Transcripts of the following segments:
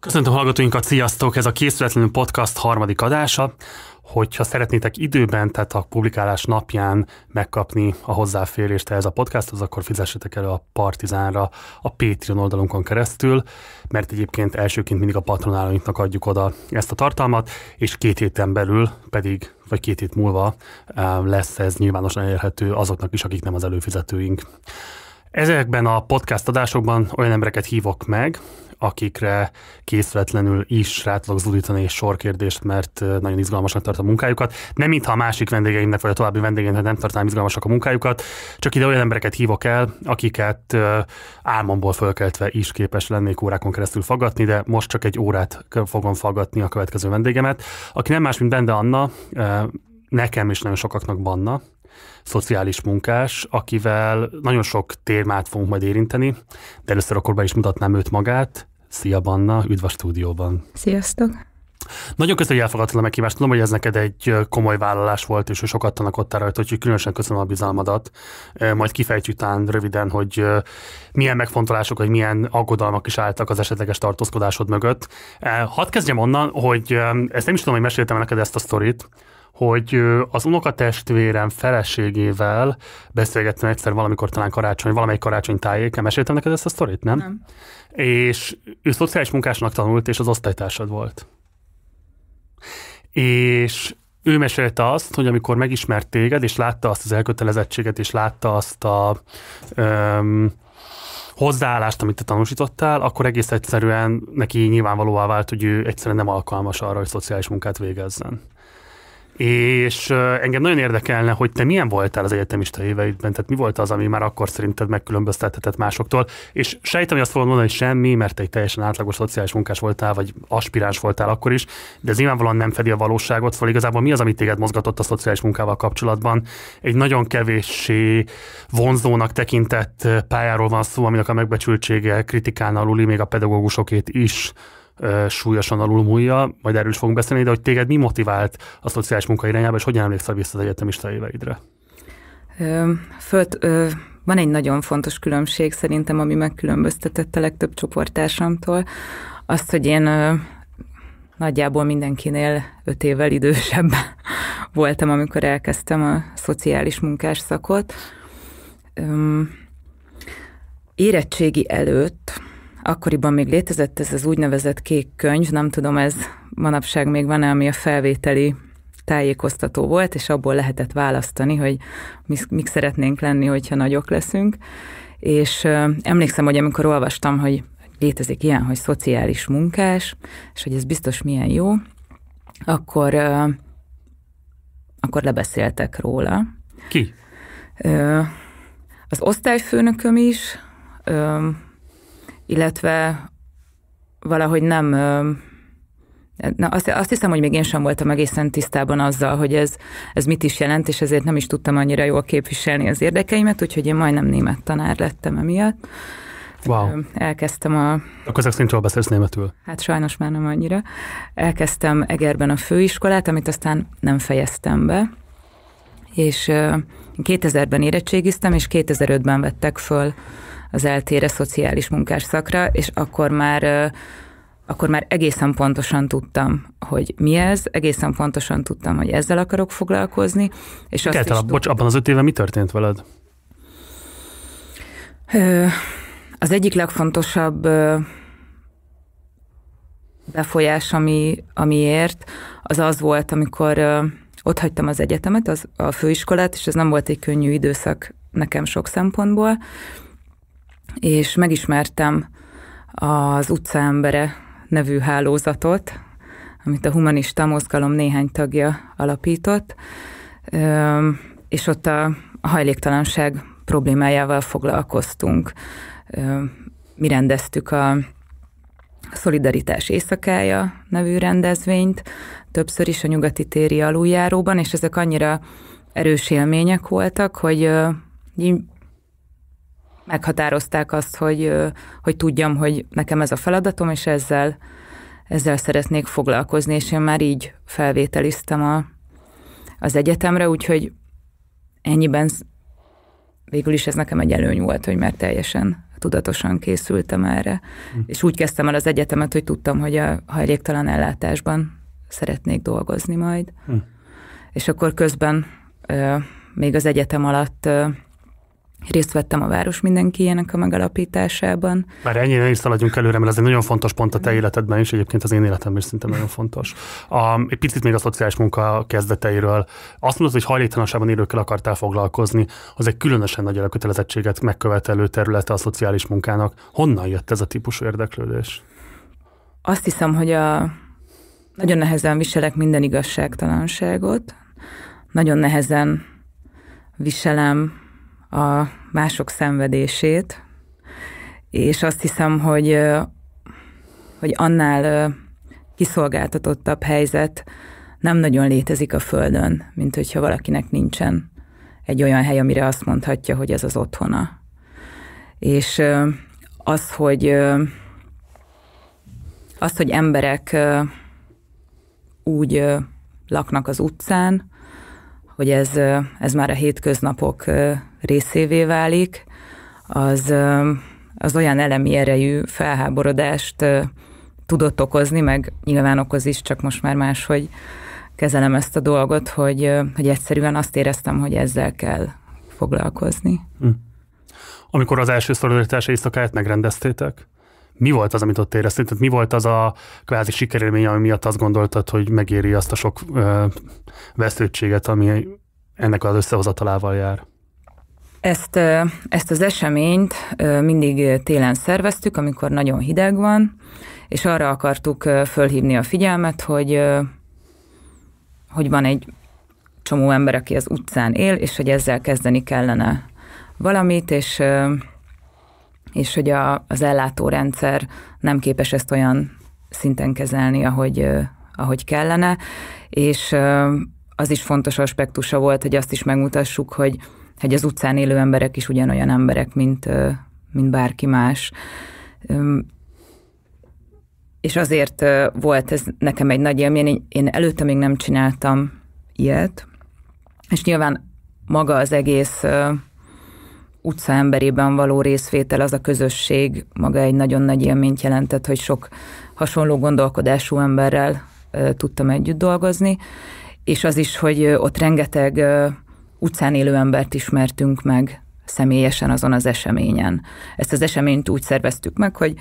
Köszöntöm hallgatóinkat, sziasztok! Ez a Készületlenül Podcast harmadik adása. Hogyha szeretnétek időben, tehát a publikálás napján megkapni a hozzáférést ehhez a podcasthoz, akkor fizessetek elő a Partizánra a Patreon oldalunkon keresztül, mert egyébként elsőként mindig a patronálainknak adjuk oda ezt a tartalmat, és két héten belül pedig, vagy két hét múlva lesz ez nyilvánosan elérhető azoknak is, akik nem az előfizetőink. Ezekben a podcast adásokban olyan embereket hívok meg, akikre készületlenül is tudok zúdítani és sorkérdést, mert nagyon izgalmasnak tart a munkájukat. Nem mintha a másik vendégeimnek vagy a további vendégeimnek nem tartanám izgalmasak a munkájukat, csak ide olyan embereket hívok el, akiket álmomból fölkeltve is képes lennék órákon keresztül fogadni, de most csak egy órát fogom fogadni a következő vendégemet, aki nem más, mint Bende Anna, nekem is nagyon sokaknak Banna, szociális munkás, akivel nagyon sok témát fogunk majd érinteni, de először akkor be is mutatnám őt magát. Szia Banna, üdv a stúdióban. Sziasztok. Nagyon köszönöm, hogy elfogadtad a meghívást. Tudom, hogy ez neked egy komoly vállalás volt, és sokat tanakodtál rajta, úgyhogy különösen köszönöm a bizalmadat. Majd kifejtjük talán röviden, hogy milyen megfontolások, vagy milyen aggodalmak is álltak az esetleges tartózkodásod mögött. Hadd kezdjem onnan, hogy ezt nem is tudom, hogy meséltem neked ezt a sztorit, hogy az unokatestvérem feleségével beszélgettem egyszer valamikor talán karácsony, valamelyik karácsony tájéken. Meséltem neked ezt a sztorit, nem? Nem és ő szociális munkásnak tanult, és az osztálytársad volt. És ő mesélte azt, hogy amikor megismert téged, és látta azt az elkötelezettséget, és látta azt a öm, hozzáállást, amit te tanúsítottál, akkor egész egyszerűen neki nyilvánvalóvá vált, hogy ő egyszerűen nem alkalmas arra, hogy szociális munkát végezzen és engem nagyon érdekelne, hogy te milyen voltál az egyetemista éveidben, tehát mi volt az, ami már akkor szerinted megkülönböztetett másoktól, és sejtem, hogy azt fogod mondani, hogy semmi, mert egy teljesen átlagos szociális munkás voltál, vagy aspiráns voltál akkor is, de ez nyilvánvalóan nem fedi a valóságot, szóval igazából mi az, amit téged mozgatott a szociális munkával kapcsolatban. Egy nagyon kevéssé vonzónak tekintett pályáról van szó, aminek a megbecsültsége kritikán aluli még a pedagógusokét is súlyosan alulmúlja, majd erről is fogunk beszélni, de hogy téged mi motivált a szociális munka irányába, és hogyan emlékszel vissza az egyetemista éveidre? Ö, fölt, ö, van egy nagyon fontos különbség szerintem, ami megkülönböztetett a legtöbb csoportársamtól, azt, hogy én ö, nagyjából mindenkinél öt évvel idősebb voltam, amikor elkezdtem a szociális munkás szakot. Ö, érettségi előtt Akkoriban még létezett ez az úgynevezett kék könyv, nem tudom, ez manapság még van-e, ami a felvételi tájékoztató volt, és abból lehetett választani, hogy mik, mik szeretnénk lenni, hogyha nagyok leszünk. És ö, emlékszem, hogy amikor olvastam, hogy létezik ilyen, hogy szociális munkás, és hogy ez biztos milyen jó, akkor, ö, akkor lebeszéltek róla. Ki? Ö, az osztályfőnököm is, ö, illetve valahogy nem, na azt, azt hiszem, hogy még én sem voltam egészen tisztában azzal, hogy ez, ez mit is jelent, és ezért nem is tudtam annyira jól képviselni az érdekeimet, úgyhogy én majdnem német tanár lettem emiatt. Wow. Elkezdtem a... Akkor ezek szerint beszélsz németül? Hát sajnos már nem annyira. Elkezdtem Egerben a főiskolát, amit aztán nem fejeztem be. És 2000-ben érettségiztem, és 2005-ben vettek föl az eltére szociális munkás szakra, és akkor már akkor már egészen pontosan tudtam, hogy mi ez, egészen pontosan tudtam, hogy ezzel akarok foglalkozni. És azt el, is bocs, tudtam. abban az öt éve mi történt veled? Az egyik legfontosabb befolyás, ami, amiért, az az volt, amikor ott hagytam az egyetemet, az, a főiskolát, és ez nem volt egy könnyű időszak nekem sok szempontból, és megismertem az utcaembere nevű hálózatot, amit a humanista mozgalom néhány tagja alapított, és ott a hajléktalanság problémájával foglalkoztunk. Mi rendeztük a Szolidaritás éjszakája nevű rendezvényt, többször is a nyugati téri aluljáróban, és ezek annyira erős élmények voltak, hogy meghatározták azt, hogy, hogy tudjam, hogy nekem ez a feladatom, és ezzel, ezzel szeretnék foglalkozni, és én már így felvételiztem a, az egyetemre, úgyhogy ennyiben végül is ez nekem egy előny volt, hogy már teljesen tudatosan készültem erre. Hm. És úgy kezdtem el az egyetemet, hogy tudtam, hogy a hajléktalan ellátásban szeretnék dolgozni majd. Hm. És akkor közben még az egyetem alatt Részt vettem a Város mindenkiének a megalapításában. Már ennyire is szaladjunk előre, mert ez egy nagyon fontos pont a te életedben is, egyébként az én életemben is szinte nagyon fontos. A, egy picit még a szociális munka kezdeteiről. Azt mondod, hogy hajléktalanságban élőkkel akartál foglalkozni, az egy különösen nagy elkötelezettséget megkövetelő területe a szociális munkának. Honnan jött ez a típusú érdeklődés? Azt hiszem, hogy a, nagyon nehezen viselek minden igazságtalanságot, nagyon nehezen viselem a mások szenvedését, és azt hiszem, hogy, hogy annál kiszolgáltatottabb helyzet nem nagyon létezik a Földön, mint hogyha valakinek nincsen egy olyan hely, amire azt mondhatja, hogy ez az otthona. És az, hogy az, hogy emberek úgy laknak az utcán, hogy ez, ez már a hétköznapok részévé válik, az, az olyan elemi erejű felháborodást tudott okozni, meg nyilván okoz is, csak most már más, hogy kezelem ezt a dolgot, hogy, hogy egyszerűen azt éreztem, hogy ezzel kell foglalkozni. Hm. Amikor az első szolidaritás éjszakáját megrendeztétek, mi volt az, amit ott éreztél? Tehát mi volt az a kvázi sikerélmény, ami miatt azt gondoltad, hogy megéri azt a sok ö, vesztőtséget, ami ennek az összehozatalával jár? Ezt, ezt az eseményt mindig télen szerveztük, amikor nagyon hideg van, és arra akartuk fölhívni a figyelmet, hogy, hogy van egy csomó ember, aki az utcán él, és hogy ezzel kezdeni kellene valamit, és és hogy a, az ellátórendszer nem képes ezt olyan szinten kezelni, ahogy, ahogy kellene, és az is fontos aspektusa volt, hogy azt is megmutassuk, hogy, hogy az utcán élő emberek is ugyanolyan emberek, mint, mint bárki más. És azért volt ez nekem egy nagy élmény, én előtte még nem csináltam ilyet, és nyilván maga az egész utca emberében való részvétel, az a közösség maga egy nagyon nagy élményt jelentett, hogy sok hasonló gondolkodású emberrel tudtam együtt dolgozni, és az is, hogy ott rengeteg utcán élő embert ismertünk meg személyesen azon az eseményen. Ezt az eseményt úgy szerveztük meg, hogy,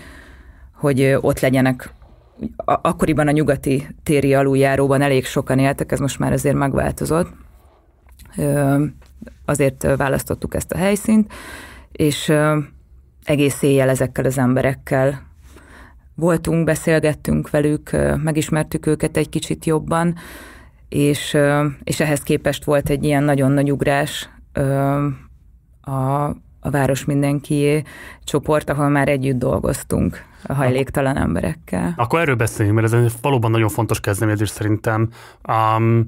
hogy ott legyenek akkoriban a nyugati téri aluljáróban elég sokan éltek, ez most már azért megváltozott azért választottuk ezt a helyszínt, és egész éjjel ezekkel az emberekkel voltunk, beszélgettünk velük, megismertük őket egy kicsit jobban, és, és ehhez képest volt egy ilyen nagyon nagy ugrás a, a Város Mindenkié csoport, ahol már együtt dolgoztunk a hajléktalan emberekkel. Akkor erről beszéljünk, mert ez valóban nagyon fontos kezdeményezés szerintem. Um,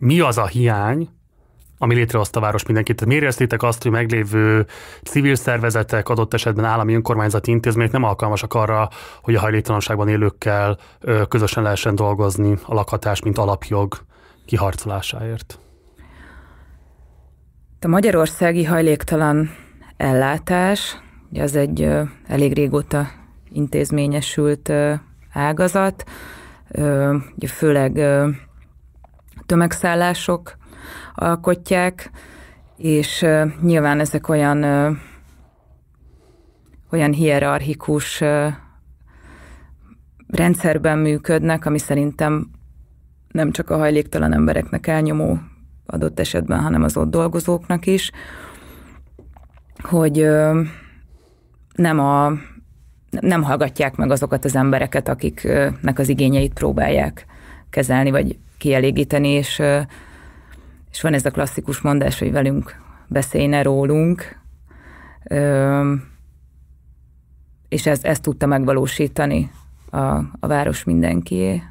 mi az a hiány, ami létrehozta a város mindenkit. Tehát miért éreztétek azt, hogy meglévő civil szervezetek, adott esetben állami önkormányzati intézmények nem alkalmasak arra, hogy a hajléktalanságban élőkkel közösen lehessen dolgozni a lakhatás, mint alapjog kiharcolásáért? A magyarországi hajléktalan ellátás, ugye az egy elég régóta intézményesült ágazat, főleg tömegszállások alkotják, és nyilván ezek olyan, olyan hierarchikus rendszerben működnek, ami szerintem nem csak a hajléktalan embereknek elnyomó adott esetben, hanem az ott dolgozóknak is, hogy nem a nem hallgatják meg azokat az embereket, akiknek az igényeit próbálják kezelni, vagy kielégíteni, és és van ez a klasszikus mondás, hogy velünk beszélne rólunk, Ö, és ez, ezt tudta megvalósítani a, a város mindenkié,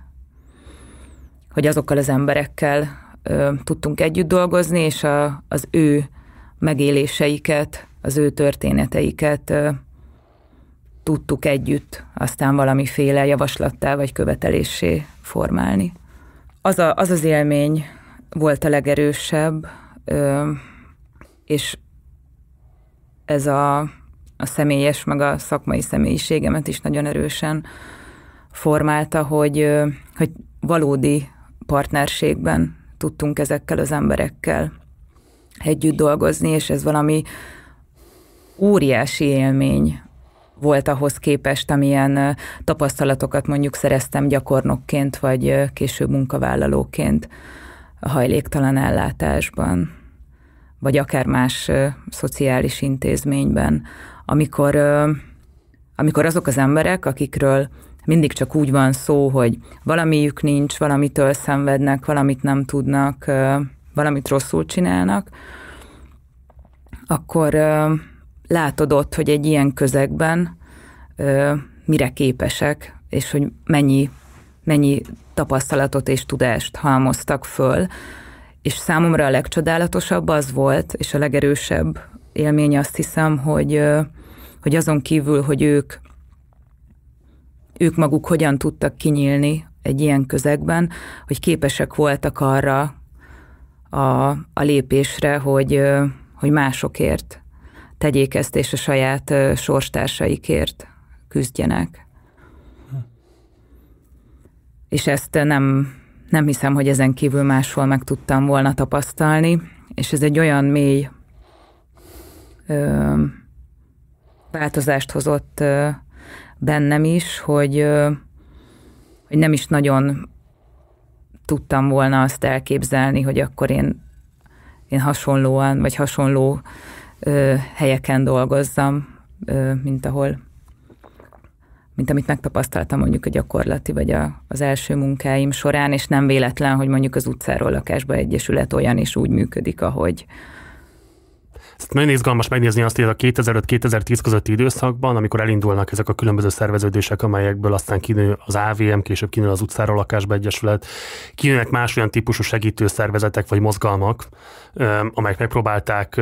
hogy azokkal az emberekkel ö, tudtunk együtt dolgozni, és a, az ő megéléseiket, az ő történeteiket ö, tudtuk együtt aztán valamiféle javaslattá vagy követelésé formálni. Az, a, az az élmény, volt a legerősebb, és ez a, a személyes, meg a szakmai személyiségemet is nagyon erősen formálta, hogy, hogy valódi partnerségben tudtunk ezekkel az emberekkel együtt dolgozni, és ez valami óriási élmény volt ahhoz képest, amilyen tapasztalatokat mondjuk szereztem gyakornokként, vagy később munkavállalóként a hajléktalan ellátásban, vagy akár más ö, szociális intézményben, amikor, ö, amikor azok az emberek, akikről mindig csak úgy van szó, hogy valamiük nincs, valamitől szenvednek, valamit nem tudnak, ö, valamit rosszul csinálnak, akkor ö, látod ott, hogy egy ilyen közegben ö, mire képesek, és hogy mennyi, mennyi tapasztalatot és tudást halmoztak föl, és számomra a legcsodálatosabb az volt, és a legerősebb élmény azt hiszem, hogy, hogy azon kívül, hogy ők, ők maguk hogyan tudtak kinyílni egy ilyen közegben, hogy képesek voltak arra a, a lépésre, hogy, hogy másokért tegyék ezt, és a saját sorstársaikért küzdjenek és ezt nem, nem hiszem, hogy ezen kívül máshol meg tudtam volna tapasztalni, és ez egy olyan mély ö, változást hozott ö, bennem is, hogy, ö, hogy nem is nagyon tudtam volna azt elképzelni, hogy akkor én, én hasonlóan, vagy hasonló ö, helyeken dolgozzam, ö, mint ahol mint amit megtapasztaltam mondjuk a gyakorlati vagy a, az első munkáim során, és nem véletlen, hogy mondjuk az utcáról lakásba egyesület olyan és úgy működik, ahogy, ezt nagyon izgalmas megnézni azt, hogy a 2005-2010 közötti időszakban, amikor elindulnak ezek a különböző szerveződések, amelyekből aztán kinő az AVM, később kinő az utcáról lakásba egyesület, kinőnek más olyan típusú segítő szervezetek vagy mozgalmak, amelyek megpróbálták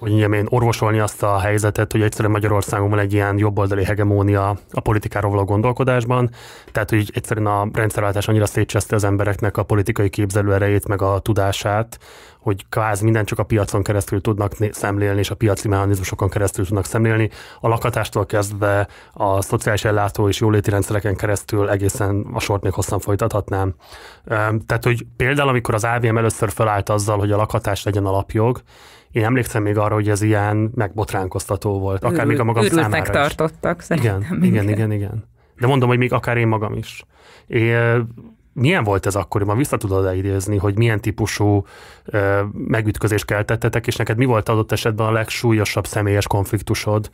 hogy mondjam én, orvosolni azt a helyzetet, hogy egyszerűen Magyarországon van egy ilyen jobboldali hegemónia a politikáról való gondolkodásban, tehát hogy egyszerűen a rendszerváltás annyira szétcseszte az embereknek a politikai erejét, meg a tudását, hogy kvázi minden csak a piacon keresztül tudnak szemlélni, és a piaci mechanizmusokon keresztül tudnak szemlélni. A lakatástól kezdve a szociális ellátó és jóléti rendszereken keresztül egészen a sort még hosszan folytathatnám. Tehát, hogy például amikor az AVM először felállt azzal, hogy a lakatás legyen alapjog, én emlékszem még arra, hogy ez ilyen megbotránkoztató volt, akár még a magam számára is. tartottak szerintem. Igen, minket. igen, igen, igen. De mondom, hogy még akár én magam is. É, milyen volt ez akkoriban? Vissza tudod leidézni, hogy milyen típusú ö, megütközést keltettetek, és neked mi volt adott esetben a legsúlyosabb személyes konfliktusod,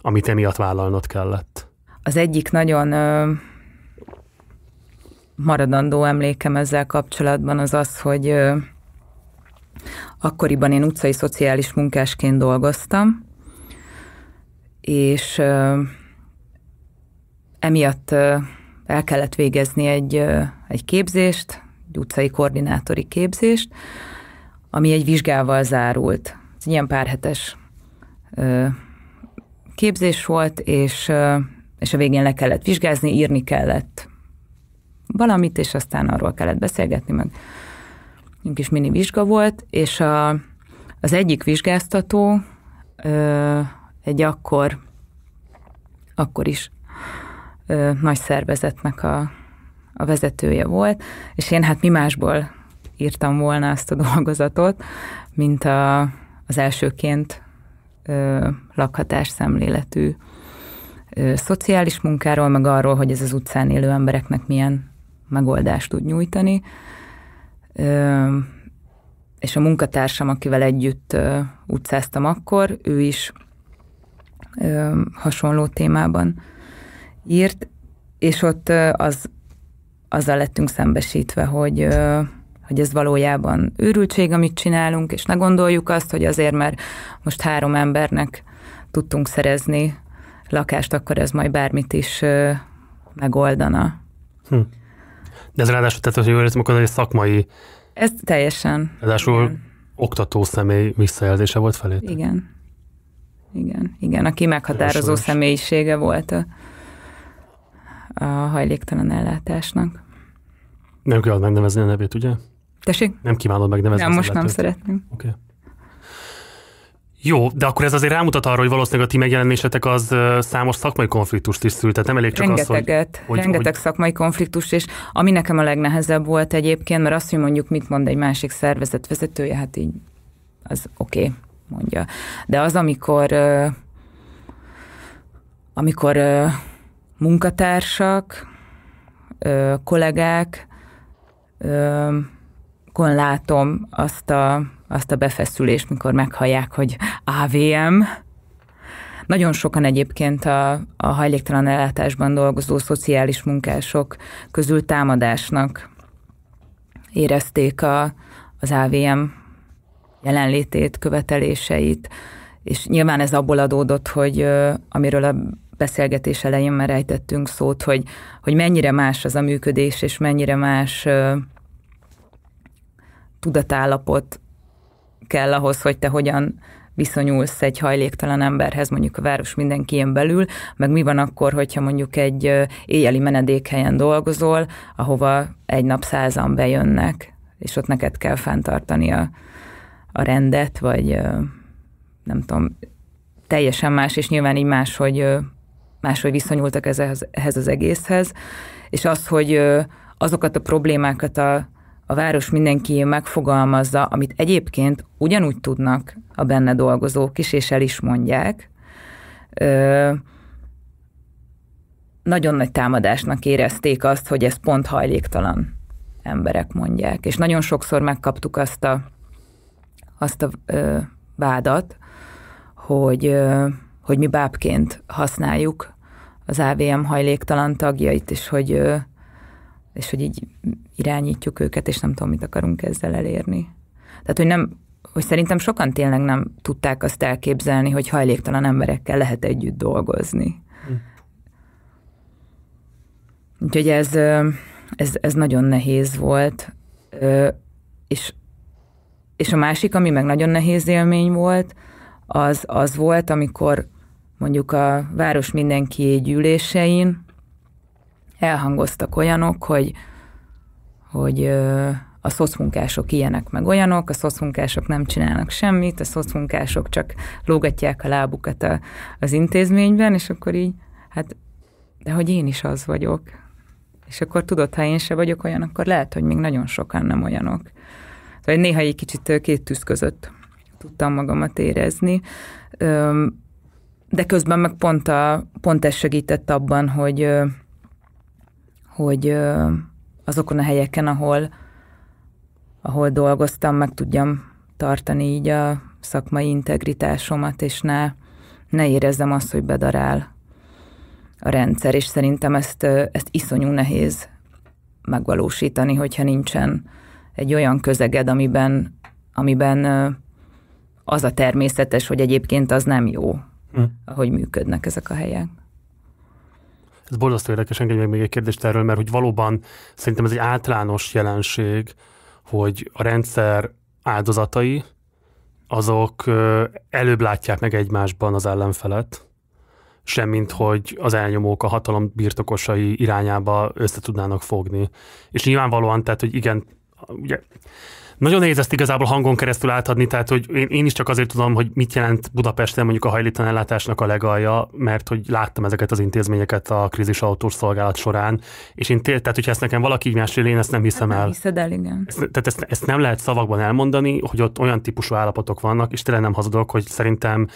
amit emiatt vállalnod kellett? Az egyik nagyon ö, maradandó emlékem ezzel kapcsolatban az az, hogy ö, Akkoriban én utcai szociális munkásként dolgoztam, és emiatt el kellett végezni egy, egy képzést, egy utcai koordinátori képzést, ami egy vizsgával zárult. Ez ilyen párhetes képzés volt, és, és a végén le kellett vizsgázni, írni kellett valamit, és aztán arról kellett beszélgetni, meg egy kis mini vizsga volt, és a, az egyik vizsgáztató ö, egy akkor, akkor is ö, nagy szervezetnek a, a vezetője volt, és én hát mi másból írtam volna azt a dolgozatot, mint a, az elsőként ö, lakhatás szemléletű ö, szociális munkáról, meg arról, hogy ez az utcán élő embereknek milyen megoldást tud nyújtani és a munkatársam, akivel együtt utcáztam akkor, ő is hasonló témában írt, és ott az, azzal lettünk szembesítve, hogy, hogy ez valójában őrültség, amit csinálunk, és ne gondoljuk azt, hogy azért, mert most három embernek tudtunk szerezni lakást, akkor ez majd bármit is megoldana. Hm. De ez ráadásul, tehát, hogy jól értem, akkor egy szakmai... Ez teljesen. Ráadásul igen. oktató személy visszajelzése volt felé. Igen. Igen, igen, aki meghatározó Jósoros. személyisége volt a, a hajléktalan ellátásnak. Nem kell megnevezni a nevét, ugye? Tessék? Nem kívánod megnevezni. Nem, most nem szeretném. Oké. Okay. Jó, de akkor ez azért rámutat arra, hogy valószínűleg a ti megjelenésetek az számos szakmai konfliktust is szült, tehát nem elég csak Rengeteget, az, hogy, hogy rengeteg hogy... szakmai konfliktust, és ami nekem a legnehezebb volt egyébként, mert azt, hogy mondjuk mit mond egy másik szervezet vezetője, hát így az oké, okay, mondja. De az, amikor amikor munkatársak, kollégák, akkor látom azt a azt a befeszülést, mikor meghallják, hogy AVM. Nagyon sokan egyébként a, a hajléktalan ellátásban dolgozó szociális munkások közül támadásnak érezték a, az AVM jelenlétét, követeléseit, és nyilván ez abból adódott, hogy amiről a beszélgetés elején már rejtettünk szót, hogy, hogy mennyire más az a működés, és mennyire más tudatállapot kell ahhoz, hogy te hogyan viszonyulsz egy hajléktalan emberhez, mondjuk a város mindenki ilyen belül, meg mi van akkor, hogyha mondjuk egy éjjeli menedékhelyen dolgozol, ahova egy nap százan bejönnek, és ott neked kell fenntartani a, a rendet, vagy nem tudom, teljesen más, és nyilván így más, hogy máshogy viszonyultak ehhez, ehhez az egészhez, és az, hogy azokat a problémákat a a város mindenki megfogalmazza, amit egyébként ugyanúgy tudnak a benne dolgozók is, és el is mondják, ö, nagyon nagy támadásnak érezték azt, hogy ez pont hajléktalan emberek mondják. És nagyon sokszor megkaptuk azt a, azt a ö, vádat, hogy, ö, hogy mi bábként használjuk az AVM hajléktalan tagjait, és hogy, ö, és hogy így irányítjuk őket, és nem tudom, mit akarunk ezzel elérni. Tehát, hogy nem, hogy szerintem sokan tényleg nem tudták azt elképzelni, hogy hajléktalan emberekkel lehet együtt dolgozni. Hm. Úgyhogy ez, ez, ez nagyon nehéz volt, és, és a másik, ami meg nagyon nehéz élmény volt, az, az volt, amikor mondjuk a város mindenki gyűlésein elhangoztak olyanok, hogy, hogy a szoszmunkások ilyenek meg olyanok, a szoszmunkások nem csinálnak semmit, a szoszmunkások csak lógatják a lábukat a, az intézményben, és akkor így, hát, de hogy én is az vagyok. És akkor tudod, ha én se vagyok olyan, akkor lehet, hogy még nagyon sokan nem olyanok. vagy szóval néha egy kicsit két tűz között tudtam magamat érezni, de közben meg pont, a, pont ez segített abban, hogy, hogy azokon a helyeken, ahol, ahol dolgoztam, meg tudjam tartani így a szakmai integritásomat, és ne, ne érezzem azt, hogy bedarál a rendszer, és szerintem ezt, ezt iszonyú nehéz megvalósítani, hogyha nincsen egy olyan közeged, amiben, amiben az a természetes, hogy egyébként az nem jó, hm. ahogy működnek ezek a helyek. Ez borzasztó érdekes, engedj meg még egy kérdést erről, mert hogy valóban szerintem ez egy általános jelenség, hogy a rendszer áldozatai, azok előbb látják meg egymásban az ellenfelet, semmint hogy az elnyomók a hatalom birtokosai irányába össze tudnának fogni. És nyilvánvalóan, tehát, hogy igen, ugye nagyon nehéz ezt igazából hangon keresztül átadni, tehát hogy én, én is csak azért tudom, hogy mit jelent Budapesten mondjuk a hajléktalan ellátásnak a legalja, mert hogy láttam ezeket az intézményeket a krízis autós szolgálat során, és én tényleg, tehát hogyha ezt nekem valaki így mesél, én ezt nem hát hiszem hát el. Nem hiszed el, igen. Ezt, tehát ezt, ezt, nem lehet szavakban elmondani, hogy ott olyan típusú állapotok vannak, és tényleg nem hazudok, hogy szerintem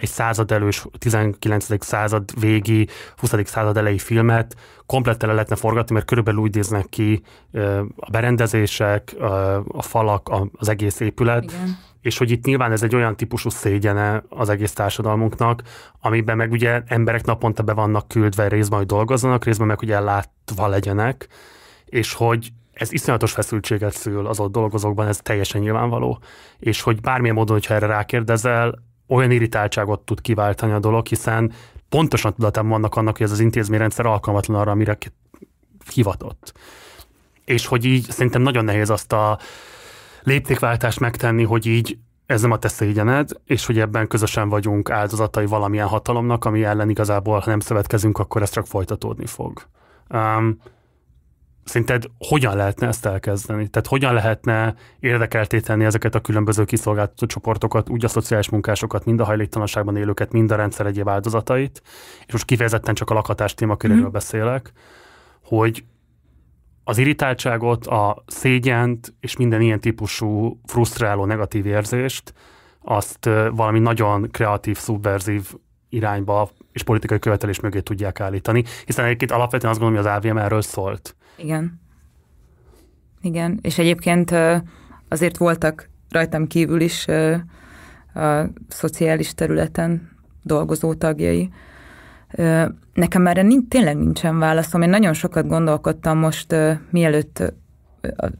egy század elős, 19. század végi, 20. század elejé filmet komplett le lehetne forgatni, mert körülbelül úgy néznek ki a berendezések, a falak, az egész épület, Igen. és hogy itt nyilván ez egy olyan típusú szégyene az egész társadalmunknak, amiben meg ugye emberek naponta be vannak küldve részben, hogy dolgozzanak, részben meg hogy ellátva legyenek, és hogy ez iszonyatos feszültséget szül az ott dolgozókban, ez teljesen nyilvánvaló. És hogy bármilyen módon, hogyha erre rákérdezel, olyan irritáltságot tud kiváltani a dolog, hiszen pontosan tudatában vannak annak, hogy ez az intézményrendszer alkalmatlan arra, amire hivatott. És hogy így szerintem nagyon nehéz azt a léptékváltást megtenni, hogy így ez nem a tesz egyened, és hogy ebben közösen vagyunk áldozatai valamilyen hatalomnak, ami ellen igazából, ha nem szövetkezünk, akkor ez csak folytatódni fog. Um, szerinted hogyan lehetne ezt elkezdeni? Tehát hogyan lehetne érdekelté tenni ezeket a különböző kiszolgáltató csoportokat, úgy a szociális munkásokat, mind a hajléktalanságban élőket, mind a rendszer egyéb áldozatait, és most kifejezetten csak a lakhatás témaköréről mm. beszélek, hogy az irritáltságot, a szégyent és minden ilyen típusú frusztráló negatív érzést, azt valami nagyon kreatív, szubverzív irányba és politikai követelés mögé tudják állítani. Hiszen egyébként alapvetően azt gondolom, hogy az AVM erről szólt igen. Igen, és egyébként azért voltak rajtam kívül is a szociális területen dolgozó tagjai. Nekem erre nincs, tényleg nincsen válaszom. Én nagyon sokat gondolkodtam most, mielőtt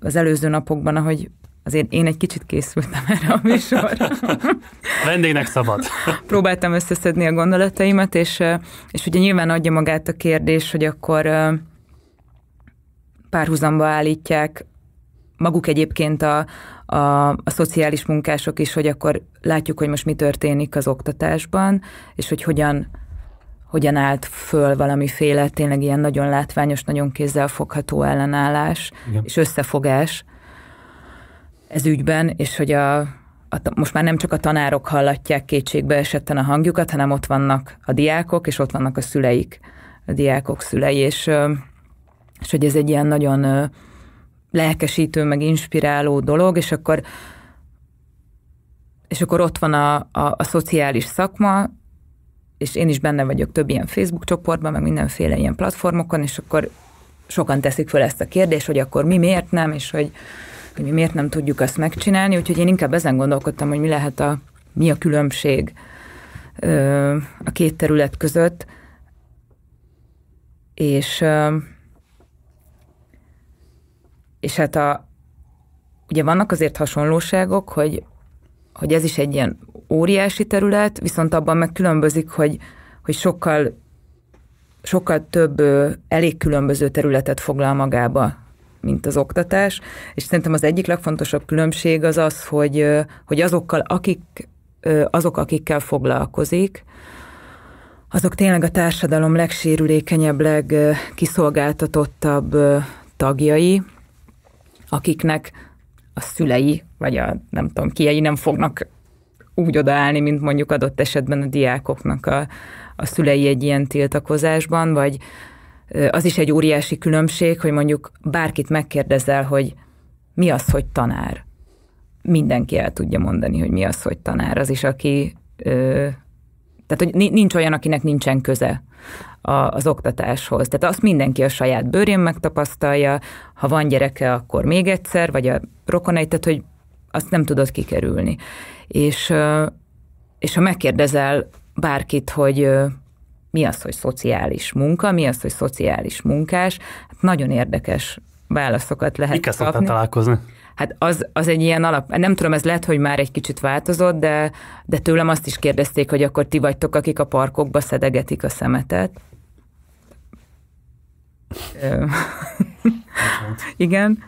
az előző napokban, ahogy azért én egy kicsit készültem erre a műsorra. A vendégnek szabad. Próbáltam összeszedni a gondolataimat, és, és ugye nyilván adja magát a kérdés, hogy akkor párhuzamba állítják maguk egyébként a, a, a szociális munkások is, hogy akkor látjuk, hogy most mi történik az oktatásban, és hogy hogyan, hogyan állt föl valamiféle tényleg ilyen nagyon látványos, nagyon fogható ellenállás Igen. és összefogás ez ügyben, és hogy a, a, most már nem csak a tanárok hallatják kétségbe esetten a hangjukat, hanem ott vannak a diákok, és ott vannak a szüleik, a diákok szülei, és és hogy ez egy ilyen nagyon lelkesítő, meg inspiráló dolog, és akkor és akkor ott van a, a, a szociális szakma, és én is benne vagyok több ilyen Facebook csoportban, meg mindenféle ilyen platformokon, és akkor sokan teszik fel ezt a kérdést, hogy akkor mi miért nem, és hogy, hogy mi miért nem tudjuk ezt megcsinálni, úgyhogy én inkább ezen gondolkodtam, hogy mi lehet a, mi a különbség ö, a két terület között, és ö, és hát a, ugye vannak azért hasonlóságok, hogy, hogy ez is egy ilyen óriási terület, viszont abban meg különbözik, hogy, hogy sokkal, sokkal több elég különböző területet foglal magába, mint az oktatás, és szerintem az egyik legfontosabb különbség az az, hogy, hogy azokkal, akik, azok, akikkel foglalkozik, azok tényleg a társadalom legsérülékenyebb, legkiszolgáltatottabb tagjai, akiknek a szülei, vagy a nem tudom kiei nem fognak úgy odaállni, mint mondjuk adott esetben a diákoknak a, a szülei egy ilyen tiltakozásban, vagy az is egy óriási különbség, hogy mondjuk bárkit megkérdezel, hogy mi az, hogy tanár. Mindenki el tudja mondani, hogy mi az, hogy tanár. Az is, aki tehát, hogy nincs olyan, akinek nincsen köze az oktatáshoz. Tehát azt mindenki a saját bőrén megtapasztalja, ha van gyereke, akkor még egyszer, vagy a rokonai, tehát hogy azt nem tudod kikerülni. És, és ha megkérdezel bárkit, hogy mi az, hogy szociális munka, mi az, hogy szociális munkás, hát nagyon érdekes válaszokat lehet Mikkel kapni. Mikkel találkozni? Hát az, az egy ilyen alap, nem tudom, ez lehet, hogy már egy kicsit változott, de, de tőlem azt is kérdezték, hogy akkor ti vagytok, akik a parkokba szedegetik a szemetet. Igen.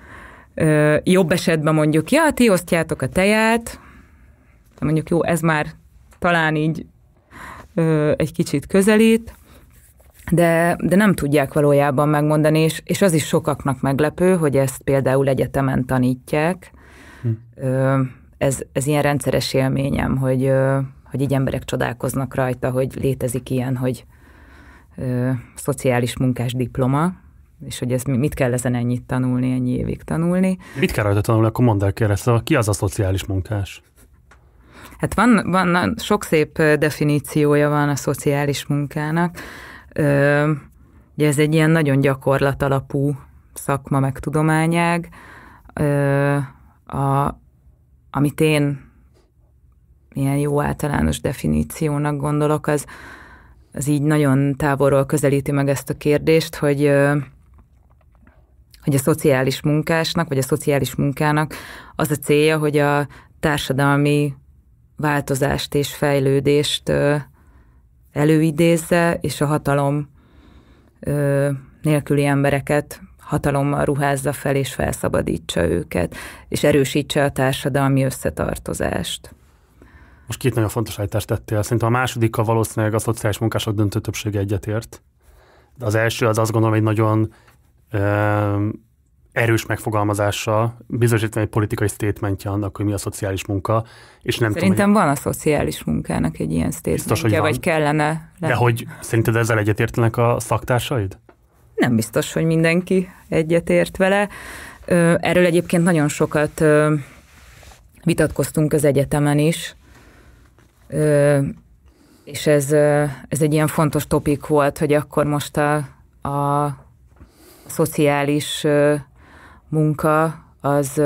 Ö, jobb esetben mondjuk, ja, ti osztjátok a teját, mondjuk jó, ez már talán így ö, egy kicsit közelít, de, de nem tudják valójában megmondani, és, és az is sokaknak meglepő, hogy ezt például egyetemen tanítják. Hm. Ez, ez ilyen rendszeres élményem, hogy, hogy így emberek csodálkoznak rajta, hogy létezik ilyen, hogy ö, szociális munkás diploma, és hogy ez mit kell ezen ennyit tanulni, ennyi évig tanulni. Mit kell rajta tanulni, akkor mondd el keresztül, szóval ki az a szociális munkás? Hát van, van, sok szép definíciója van a szociális munkának. Ugye ez egy ilyen nagyon gyakorlat alapú szakma meg tudományág, a, amit én ilyen jó általános definíciónak gondolok, az, az így nagyon távolról közelíti meg ezt a kérdést, hogy, hogy a szociális munkásnak, vagy a szociális munkának az a célja, hogy a társadalmi változást és fejlődést előidézze, és a hatalom ö, nélküli embereket hatalommal ruházza fel, és felszabadítsa őket, és erősítse a társadalmi összetartozást. Most két nagyon fontos állítást tettél. Szerintem a második a valószínűleg a szociális munkások döntő többsége egyetért. De az első az azt gondolom, hogy nagyon erős megfogalmazással bizonyosítva egy politikai sztétmentje annak, hogy mi a szociális munka, és nem Szerintem tudom, van a szociális munkának egy ilyen sztétmentje, vagy kellene. Le... De hogy szerinted ezzel egyetértenek a szaktársaid? Nem biztos, hogy mindenki egyetért vele. Erről egyébként nagyon sokat vitatkoztunk az egyetemen is, és ez, ez egy ilyen fontos topik volt, hogy akkor most a, a szociális munka az,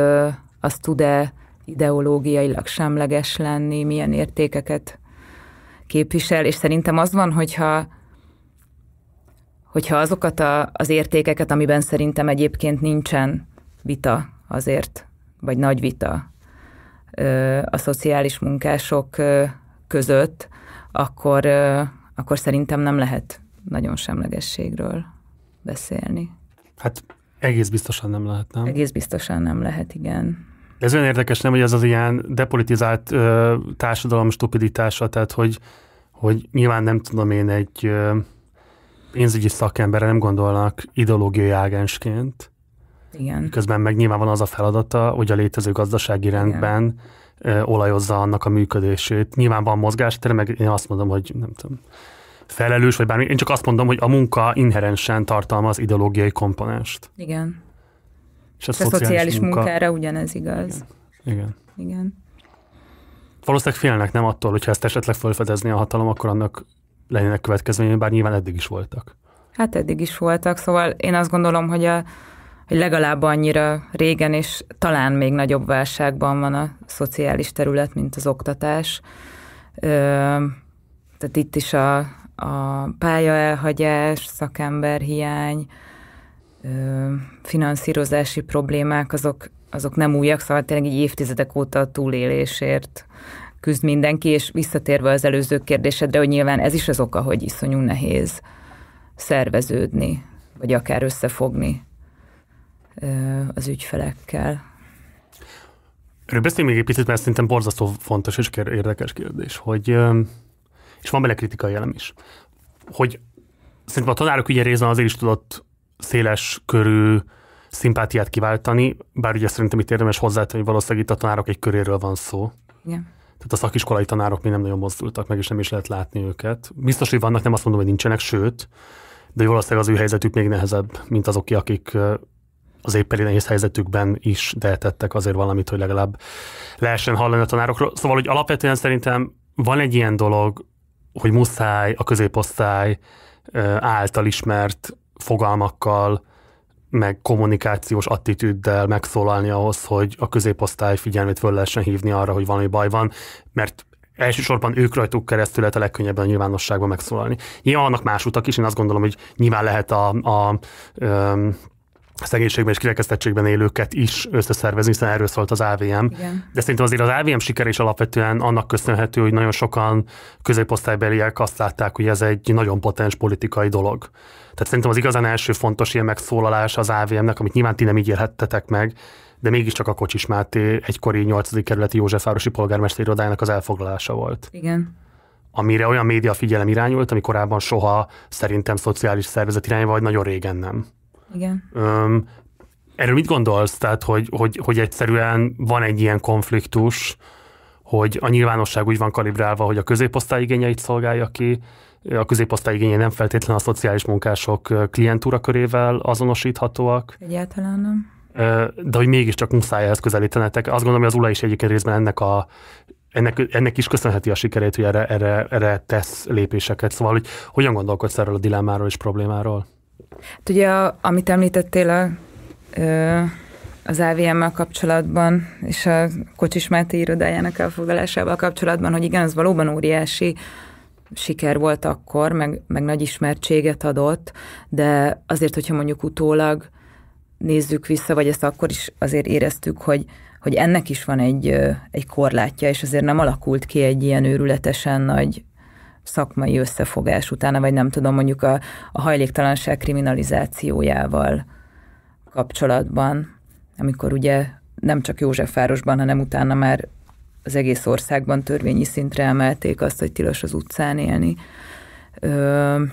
az tud-e ideológiailag semleges lenni, milyen értékeket képvisel, és szerintem az van, hogyha, hogyha azokat a, az értékeket, amiben szerintem egyébként nincsen vita azért, vagy nagy vita a szociális munkások között, akkor, akkor szerintem nem lehet nagyon semlegességről beszélni. Hát egész biztosan nem lehet, nem? Egész biztosan nem lehet, igen. ez olyan érdekes, nem, hogy ez az ilyen depolitizált ö, társadalom stupiditása, tehát hogy, hogy nyilván nem tudom én egy ö, pénzügyi szakemberre nem gondolnak ideológiai ágensként. Igen. Közben meg nyilván van az a feladata, hogy a létező gazdasági rendben Igen olajozza annak a működését. Nyilván van mozgástere, meg én azt mondom, hogy nem tudom, felelős, vagy bármi. Én csak azt mondom, hogy a munka inherensen tartalmaz ideológiai komponest. Igen. És a, És a szociális, szociális munka... munkára ugyanez igaz. Igen. Igen. Igen. Valószínűleg félnek nem attól, hogyha ezt esetleg felfedezni a hatalom, akkor annak lennének következményei, bár nyilván eddig is voltak. Hát eddig is voltak, szóval én azt gondolom, hogy, a, hogy legalább annyira régen és talán még nagyobb válságban van a szociális terület, mint az oktatás. Ö, tehát itt is a a pálya elhagyás, szakember hiány, finanszírozási problémák, azok, azok nem újak, szóval tényleg így évtizedek óta a túlélésért küzd mindenki, és visszatérve az előző kérdésedre, hogy nyilván ez is az oka, hogy iszonyú nehéz szerveződni, vagy akár összefogni az ügyfelekkel. Erről beszéljünk még egy picit, mert szerintem borzasztó fontos és érdekes kérdés, hogy és van bele kritikai elem is, hogy szerintem a tanárok ugye részben azért is tudott széles körű szimpátiát kiváltani, bár ugye szerintem itt érdemes hozzátenni, hogy valószínűleg itt a tanárok egy köréről van szó. Igen. Tehát a szakiskolai tanárok még nem nagyon mozdultak meg, és nem is lehet látni őket. Biztos, hogy vannak, nem azt mondom, hogy nincsenek, sőt, de valószínűleg az ő helyzetük még nehezebb, mint azok, akik az épp elég nehéz helyzetükben is tehetettek azért valamit, hogy legalább lehessen hallani a tanárokról. Szóval, hogy alapvetően szerintem van egy ilyen dolog, hogy muszáj a középosztály által ismert fogalmakkal, meg kommunikációs attitűddel megszólalni ahhoz, hogy a középosztály figyelmét föl lehessen hívni arra, hogy valami baj van, mert elsősorban ők rajtuk keresztül lehet a legkönnyebben a nyilvánosságban megszólalni. Nyilván vannak más utak is, én azt gondolom, hogy nyilván lehet a, a, a szegénységben és kirekesztettségben élőket is összeszervezni, hiszen erről szólt az AVM. Igen. De szerintem azért az AVM siker is alapvetően annak köszönhető, hogy nagyon sokan középosztálybeliek azt látták, hogy ez egy nagyon potens politikai dolog. Tehát szerintem az igazán első fontos ilyen megszólalás az AVM-nek, amit nyilván ti nem élhettetek meg, de mégiscsak a Kocsis Máté egykori 8. kerületi Józsefvárosi polgármester irodájának az elfoglalása volt. Igen amire olyan média figyelem irányult, ami korábban soha szerintem szociális szervezet irányba, vagy nagyon régen nem. Igen. Um, erről mit gondolsz? Tehát, hogy, hogy, hogy egyszerűen van egy ilyen konfliktus, hogy a nyilvánosság úgy van kalibrálva, hogy a középosztály igényeit szolgálja ki, a középosztály igényei nem feltétlenül a szociális munkások klientúra körével azonosíthatóak. Egyáltalán nem. De hogy mégiscsak muszáj ezt közelítenetek. Azt gondolom, hogy az ULA is egyébként részben ennek a ennek, ennek is köszönheti a sikerét, hogy erre, erre, erre tesz lépéseket. Szóval, hogy hogyan gondolkodsz erről a dilemmáról és problémáról? Hát ugye, amit említettél a, az AVM-mel kapcsolatban, és a Kocsis Máté irodájának elfoglalásával kapcsolatban, hogy igen, az valóban óriási siker volt akkor, meg, meg nagy ismertséget adott, de azért, hogyha mondjuk utólag nézzük vissza, vagy ezt akkor is azért éreztük, hogy, hogy ennek is van egy, egy korlátja, és azért nem alakult ki egy ilyen őrületesen nagy szakmai összefogás utána, vagy nem tudom, mondjuk a, a hajléktalanság kriminalizációjával kapcsolatban, amikor ugye nem csak Józsefvárosban, hanem utána már az egész országban törvényi szintre emelték azt, hogy tilos az utcán élni. Ö,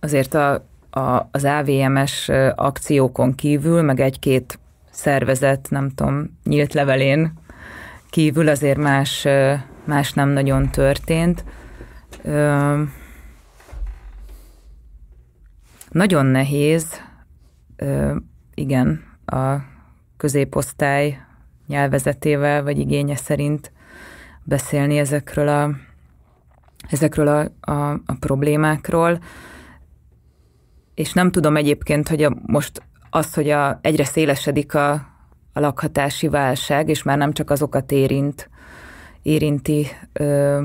azért a, a, az AVMS akciókon kívül, meg egy-két szervezet, nem tudom, nyílt levelén kívül azért más más nem nagyon történt. Ö, nagyon nehéz, ö, igen, a középosztály nyelvezetével vagy igénye szerint beszélni ezekről a, ezekről a, a, a problémákról. És nem tudom egyébként, hogy a, most az, hogy a, egyre szélesedik a, a lakhatási válság, és már nem csak azokat érint, érinti, ö,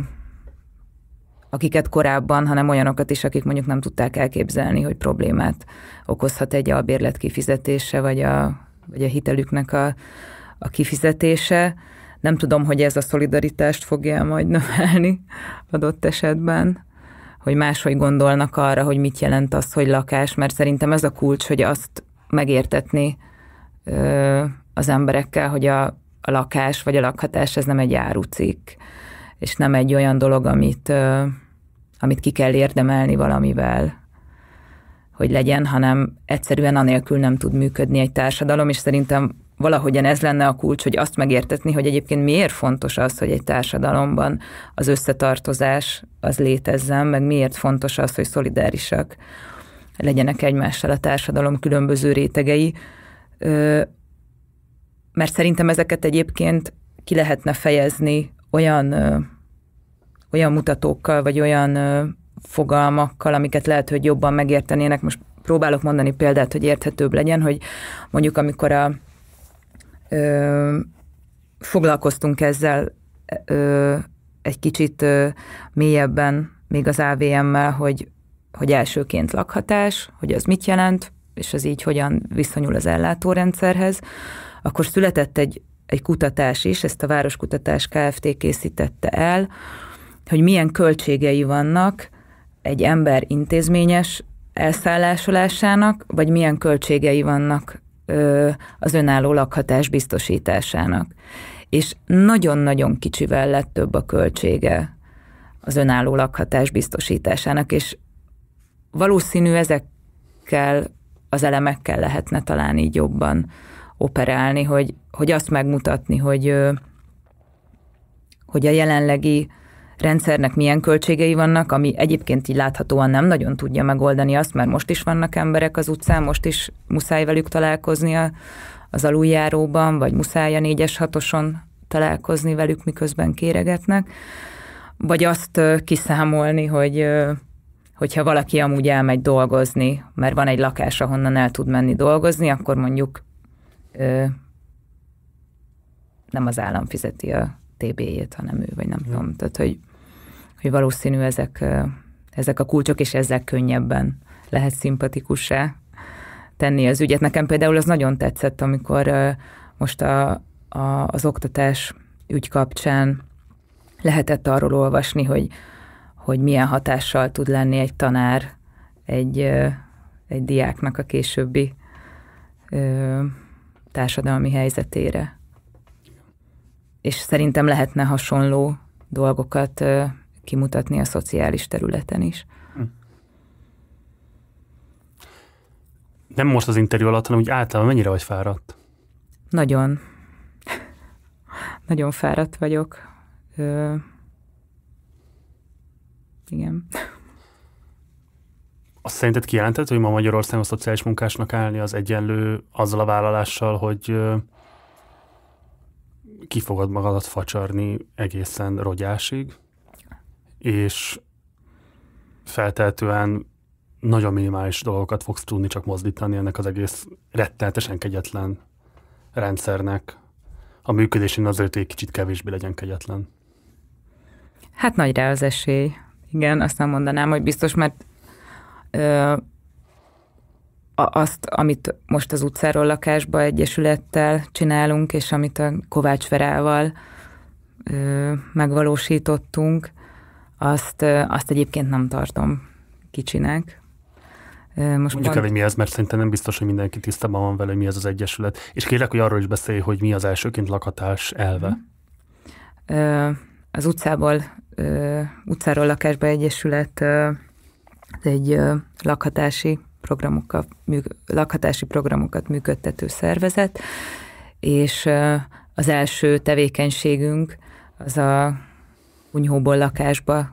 akiket korábban, hanem olyanokat is, akik mondjuk nem tudták elképzelni, hogy problémát okozhat egy albérlet kifizetése, vagy a, vagy a hitelüknek a, a kifizetése. Nem tudom, hogy ez a szolidaritást fogja majd növelni adott esetben hogy máshogy gondolnak arra, hogy mit jelent az, hogy lakás, mert szerintem ez a kulcs, hogy azt megértetni ö, az emberekkel, hogy a a lakás vagy a lakhatás ez nem egy árucikk, és nem egy olyan dolog, amit, amit ki kell érdemelni valamivel hogy legyen, hanem egyszerűen anélkül nem tud működni egy társadalom, és szerintem valahogyan ez lenne a kulcs, hogy azt megértetni, hogy egyébként miért fontos az, hogy egy társadalomban az összetartozás az létezzen, meg miért fontos az, hogy szolidárisak legyenek egymással a társadalom különböző rétegei, mert szerintem ezeket egyébként ki lehetne fejezni olyan, olyan mutatókkal, vagy olyan fogalmakkal, amiket lehet, hogy jobban megértenének. Most próbálok mondani példát, hogy érthetőbb legyen, hogy mondjuk amikor a ö, foglalkoztunk ezzel ö, egy kicsit ö, mélyebben, még az AVM-mel, hogy, hogy elsőként lakhatás, hogy az mit jelent, és az így hogyan viszonyul az ellátórendszerhez, akkor született egy, egy kutatás is, ezt a Városkutatás Kft. készítette el, hogy milyen költségei vannak egy ember intézményes elszállásolásának, vagy milyen költségei vannak ö, az önálló lakhatás biztosításának. És nagyon-nagyon kicsivel lett több a költsége az önálló lakhatás biztosításának, és valószínű ezekkel az elemekkel lehetne talán így jobban operálni, hogy, hogy azt megmutatni, hogy, hogy a jelenlegi rendszernek milyen költségei vannak, ami egyébként így láthatóan nem nagyon tudja megoldani azt, mert most is vannak emberek az utcán, most is muszáj velük találkozni az aluljáróban, vagy muszáj a négyes hatoson találkozni velük, miközben kéregetnek, vagy azt kiszámolni, hogy hogyha valaki amúgy elmegy dolgozni, mert van egy lakás, ahonnan el tud menni dolgozni, akkor mondjuk ö, nem az állam fizeti a TB-jét, hanem ő, vagy nem ja. tudom. Tehát, hogy, hogy valószínű ezek, ezek a kulcsok, és ezek könnyebben lehet szimpatikusá tenni az ügyet. Nekem például az nagyon tetszett, amikor ö, most a, a, az oktatás ügy kapcsán lehetett arról olvasni, hogy, hogy milyen hatással tud lenni egy tanár egy, egy diáknak a későbbi társadalmi helyzetére. És szerintem lehetne hasonló dolgokat kimutatni a szociális területen is. Hm. Nem most az interjú alatt, hanem úgy általában mennyire vagy fáradt? Nagyon. Nagyon fáradt vagyok. Ö... Igen. Azt szerinted kijelentett, hogy ma Magyarországon a szociális munkásnak állni az egyenlő azzal a vállalással, hogy ki fogod magadat facsarni egészen rogyásig, és feltehetően nagyon minimális dolgokat fogsz tudni csak mozdítani ennek az egész rettenetesen kegyetlen rendszernek a működésén azért egy kicsit kevésbé legyen kegyetlen. Hát nagy rá az esély. Igen, azt nem mondanám, hogy biztos, mert azt, amit most az utcáról lakásba egyesülettel csinálunk, és amit a Kovács Verával ö, megvalósítottunk, azt, ö, azt egyébként nem tartom kicsinek. Most Mondjuk pont... el, hogy mi ez, mert szerintem nem biztos, hogy mindenki tisztában van vele, hogy mi ez az Egyesület. És kérlek, hogy arról is beszélj, hogy mi az elsőként lakhatás elve. Mhm. Az utcából, utcáról lakásba Egyesület egy lakhatási programokat, lakhatási programokat működtető szervezet, és az első tevékenységünk az a Unyhóból lakásba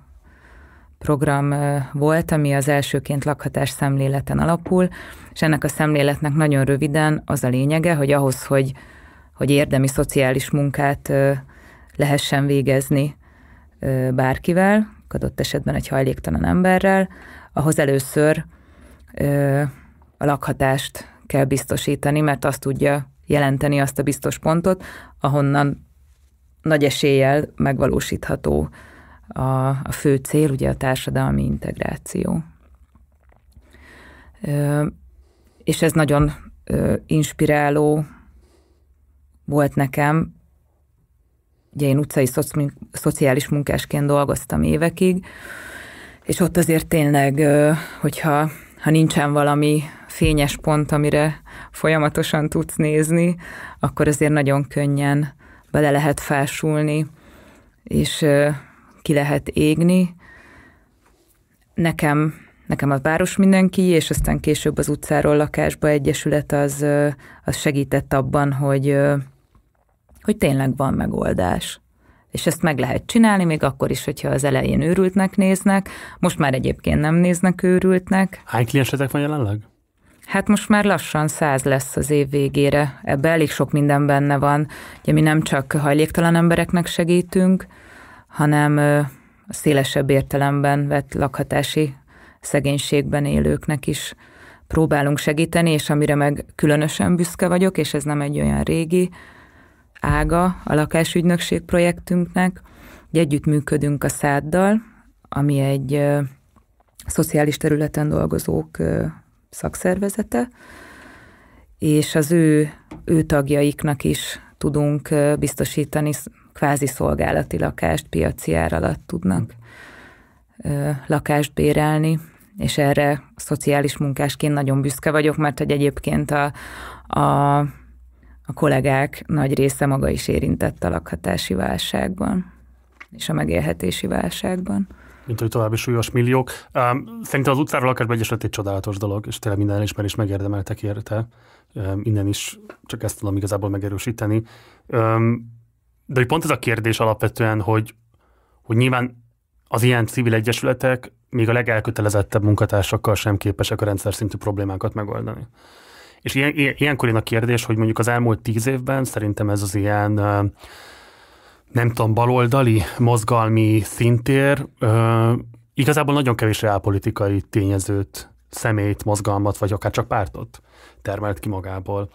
program volt, ami az elsőként lakhatás szemléleten alapul, és ennek a szemléletnek nagyon röviden az a lényege, hogy ahhoz, hogy, hogy érdemi szociális munkát lehessen végezni bárkivel, adott esetben egy hajléktalan emberrel, ahhoz először ö, a lakhatást kell biztosítani, mert azt tudja jelenteni azt a biztos pontot, ahonnan nagy eséllyel megvalósítható a, a fő cél, ugye a társadalmi integráció. Ö, és ez nagyon ö, inspiráló volt nekem. Ugye én utcai szoci, szociális munkásként dolgoztam évekig, és ott azért tényleg, hogyha ha nincsen valami fényes pont, amire folyamatosan tudsz nézni, akkor azért nagyon könnyen bele lehet fásulni, és ki lehet égni. Nekem, nekem a város mindenki, és aztán később az utcáról lakásba egyesület az, az segített abban, hogy, hogy tényleg van megoldás és ezt meg lehet csinálni, még akkor is, hogyha az elején őrültnek néznek, most már egyébként nem néznek őrültnek. Hány kliensetek van jelenleg? Hát most már lassan száz lesz az év végére, ebbe elég sok minden benne van. Ugye mi nem csak hajléktalan embereknek segítünk, hanem a szélesebb értelemben vett lakhatási szegénységben élőknek is próbálunk segíteni, és amire meg különösen büszke vagyok, és ez nem egy olyan régi ága a lakásügynökség projektünknek. együtt együttműködünk a száddal, ami egy ö, szociális területen dolgozók ö, szakszervezete, és az ő, ő tagjaiknak is tudunk ö, biztosítani kvázi szolgálati lakást, piaci ár alatt tudnak ö, lakást bérelni, és erre szociális munkásként nagyon büszke vagyok, mert hogy egyébként a, a a kollégák nagy része maga is érintett a lakhatási válságban és a megélhetési válságban. Mint hogy további súlyos milliók. Szerintem az utcáról lakásba egyesület egy csodálatos dolog, és tényleg minden elismer is megérdemeltek érte. Innen is csak ezt tudom igazából megerősíteni. De hogy pont ez a kérdés alapvetően, hogy, hogy nyilván az ilyen civil egyesületek még a legelkötelezettebb munkatársakkal sem képesek a rendszer szintű problémákat megoldani. És ilyen, ilyenkor én a kérdés, hogy mondjuk az elmúlt tíz évben szerintem ez az ilyen nem tudom, baloldali mozgalmi szintér igazából nagyon kevés reálpolitikai tényezőt, szemét, mozgalmat, vagy akár csak pártot termelt ki magából.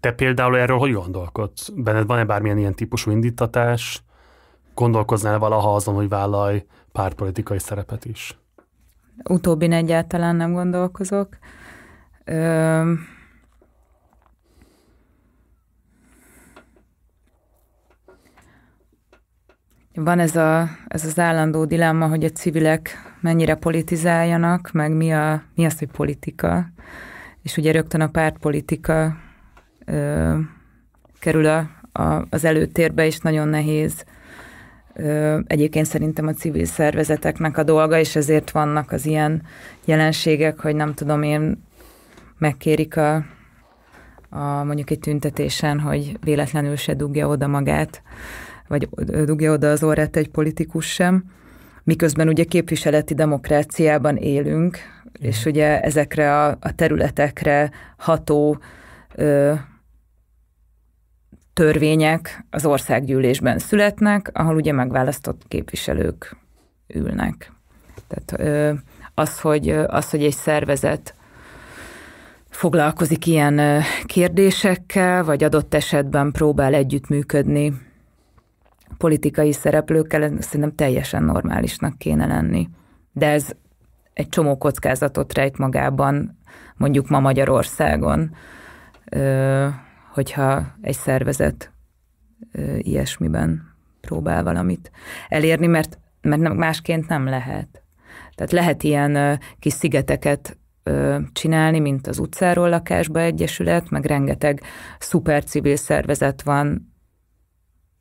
Te például erről hogy gondolkodsz? Benned van-e bármilyen ilyen típusú indítatás? Gondolkoznál valaha azon, hogy vállalj pártpolitikai szerepet is? Utóbbin egyáltalán nem gondolkozok. Ö- Van ez, a, ez az állandó dilemma, hogy a civilek mennyire politizáljanak, meg mi, a, mi az, hogy politika. És ugye rögtön a pártpolitika ö, kerül a, a, az előtérbe, és nagyon nehéz. Ö, egyébként szerintem a civil szervezeteknek a dolga, és ezért vannak az ilyen jelenségek, hogy nem tudom én, megkérik a, a mondjuk egy tüntetésen, hogy véletlenül se dugja oda magát vagy dugja oda az orrát egy politikus sem. Miközben ugye képviseleti demokráciában élünk, és ugye ezekre a, a területekre ható ö, törvények az országgyűlésben születnek, ahol ugye megválasztott képviselők ülnek. Tehát ö, az, hogy, az, hogy egy szervezet foglalkozik ilyen kérdésekkel, vagy adott esetben próbál együttműködni politikai szereplőkkel, szerintem teljesen normálisnak kéne lenni. De ez egy csomó kockázatot rejt magában, mondjuk ma Magyarországon, hogyha egy szervezet ilyesmiben próbál valamit elérni, mert, mert másként nem lehet. Tehát lehet ilyen kis szigeteket csinálni, mint az utcáról lakásba egyesület, meg rengeteg civil szervezet van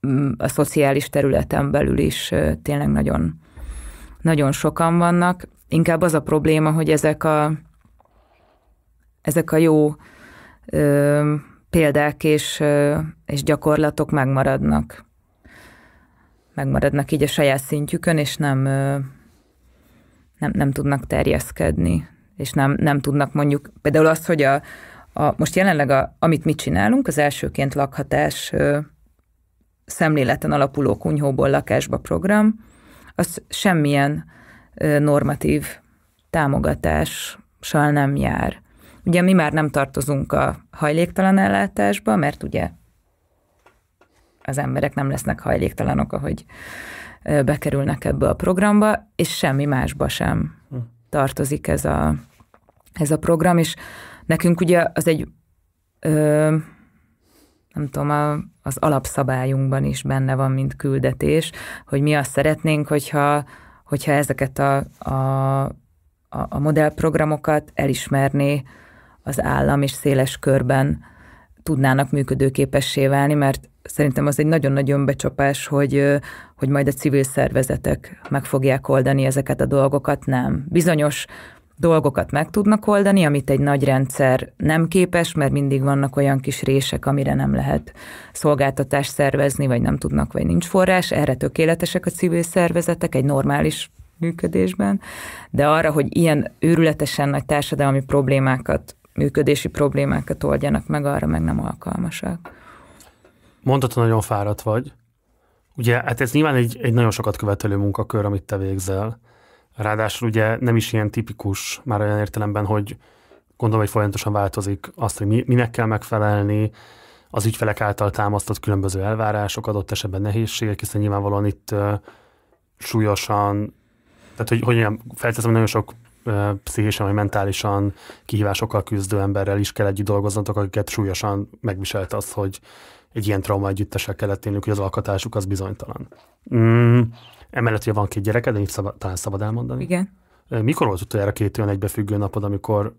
Mm, a szociális területen belül is tényleg nagyon, nagyon sokan vannak. Inkább az a probléma, hogy ezek a, ezek a jó ö, példák és, ö, és gyakorlatok megmaradnak. Megmaradnak így a saját szintjükön, és nem, ö, nem, nem tudnak terjeszkedni, és nem, nem tudnak mondjuk, például azt, hogy a, a most jelenleg a, amit mi csinálunk, az elsőként lakhatás ö, szemléleten alapuló kunyhóból lakásba program, az semmilyen normatív támogatással nem jár. Ugye mi már nem tartozunk a hajléktalan ellátásba, mert ugye az emberek nem lesznek hajléktalanok, ahogy bekerülnek ebbe a programba, és semmi másba sem hm. tartozik ez a, ez a program, és nekünk ugye az egy ö, nem tudom, a, az alapszabályunkban is benne van, mint küldetés, hogy mi azt szeretnénk, hogyha, hogyha ezeket a, a, a modellprogramokat elismerné az állam, és széles körben tudnának működőképessé válni, mert szerintem az egy nagyon nagyon becsapás, hogy, hogy majd a civil szervezetek meg fogják oldani ezeket a dolgokat, nem. Bizonyos dolgokat meg tudnak oldani, amit egy nagy rendszer nem képes, mert mindig vannak olyan kis rések, amire nem lehet szolgáltatást szervezni, vagy nem tudnak, vagy nincs forrás. Erre tökéletesek a civil szervezetek egy normális működésben, de arra, hogy ilyen őrületesen nagy társadalmi problémákat, működési problémákat oldjanak meg, arra meg nem alkalmasak. Mondhatod, nagyon fáradt vagy. Ugye, hát ez nyilván egy, egy nagyon sokat követelő munkakör, amit te végzel. Ráadásul ugye nem is ilyen tipikus, már olyan értelemben, hogy gondolom, hogy folyamatosan változik azt, hogy minek kell megfelelni, az ügyfelek által támasztott különböző elvárások, adott esetben nehézségek, hiszen nyilvánvalóan itt uh, súlyosan, tehát hogy, hogy mondjam, felteszem, nagyon sok uh, pszichésen vagy mentálisan kihívásokkal küzdő emberrel is kell együtt dolgoznatok, akiket súlyosan megviselt az, hogy egy ilyen trauma együttesek kellett élnünk, hogy az alkatásuk az bizonytalan. Mm. Emellett, hogy van két gyereked, de szabad, talán szabad elmondani. Igen. Mikor volt utoljára két olyan egybefüggő napod, amikor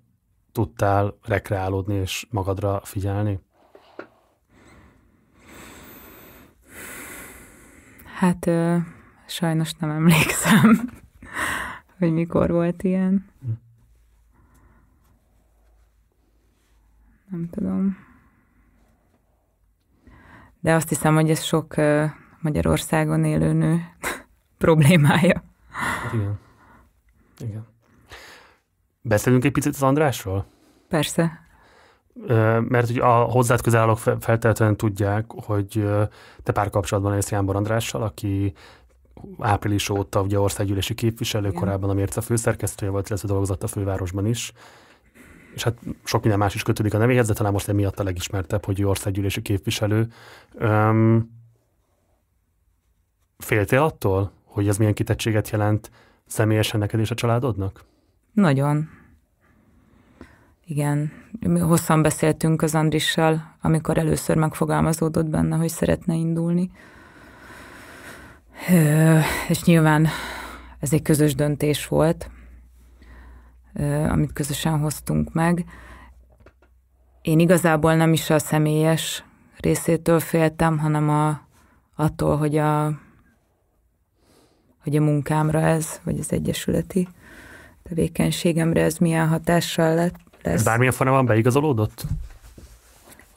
tudtál rekreálódni és magadra figyelni? Hát ö, sajnos nem emlékszem, hogy mikor volt ilyen. Hm. Nem tudom. De azt hiszem, hogy ez sok ö, Magyarországon élő nő problémája. Igen. Igen. Beszélünk egy picit az Andrásról? Persze. Mert hogy a hozzád közel állók feltétlenül tudják, hogy te párkapcsolatban élsz Jánbor Andrással, aki április óta ugye országgyűlési képviselő, Igen. korábban a Mérce főszerkesztője volt, illetve dolgozott a fővárosban is és hát sok minden más is kötődik a nevéhez, de talán most emiatt a legismertebb, hogy ő országgyűlési képviselő. Öm, féltél attól, hogy ez milyen kitettséget jelent személyesen neked és a családodnak? Nagyon. Igen. Mi hosszan beszéltünk az Andrissal, amikor először megfogalmazódott benne, hogy szeretne indulni. és nyilván ez egy közös döntés volt, amit közösen hoztunk meg. Én igazából nem is a személyes részétől féltem, hanem a, attól, hogy a hogy a munkámra ez, vagy az egyesületi tevékenységemre ez milyen hatással lett. Lesz. Bármilyen formában beigazolódott?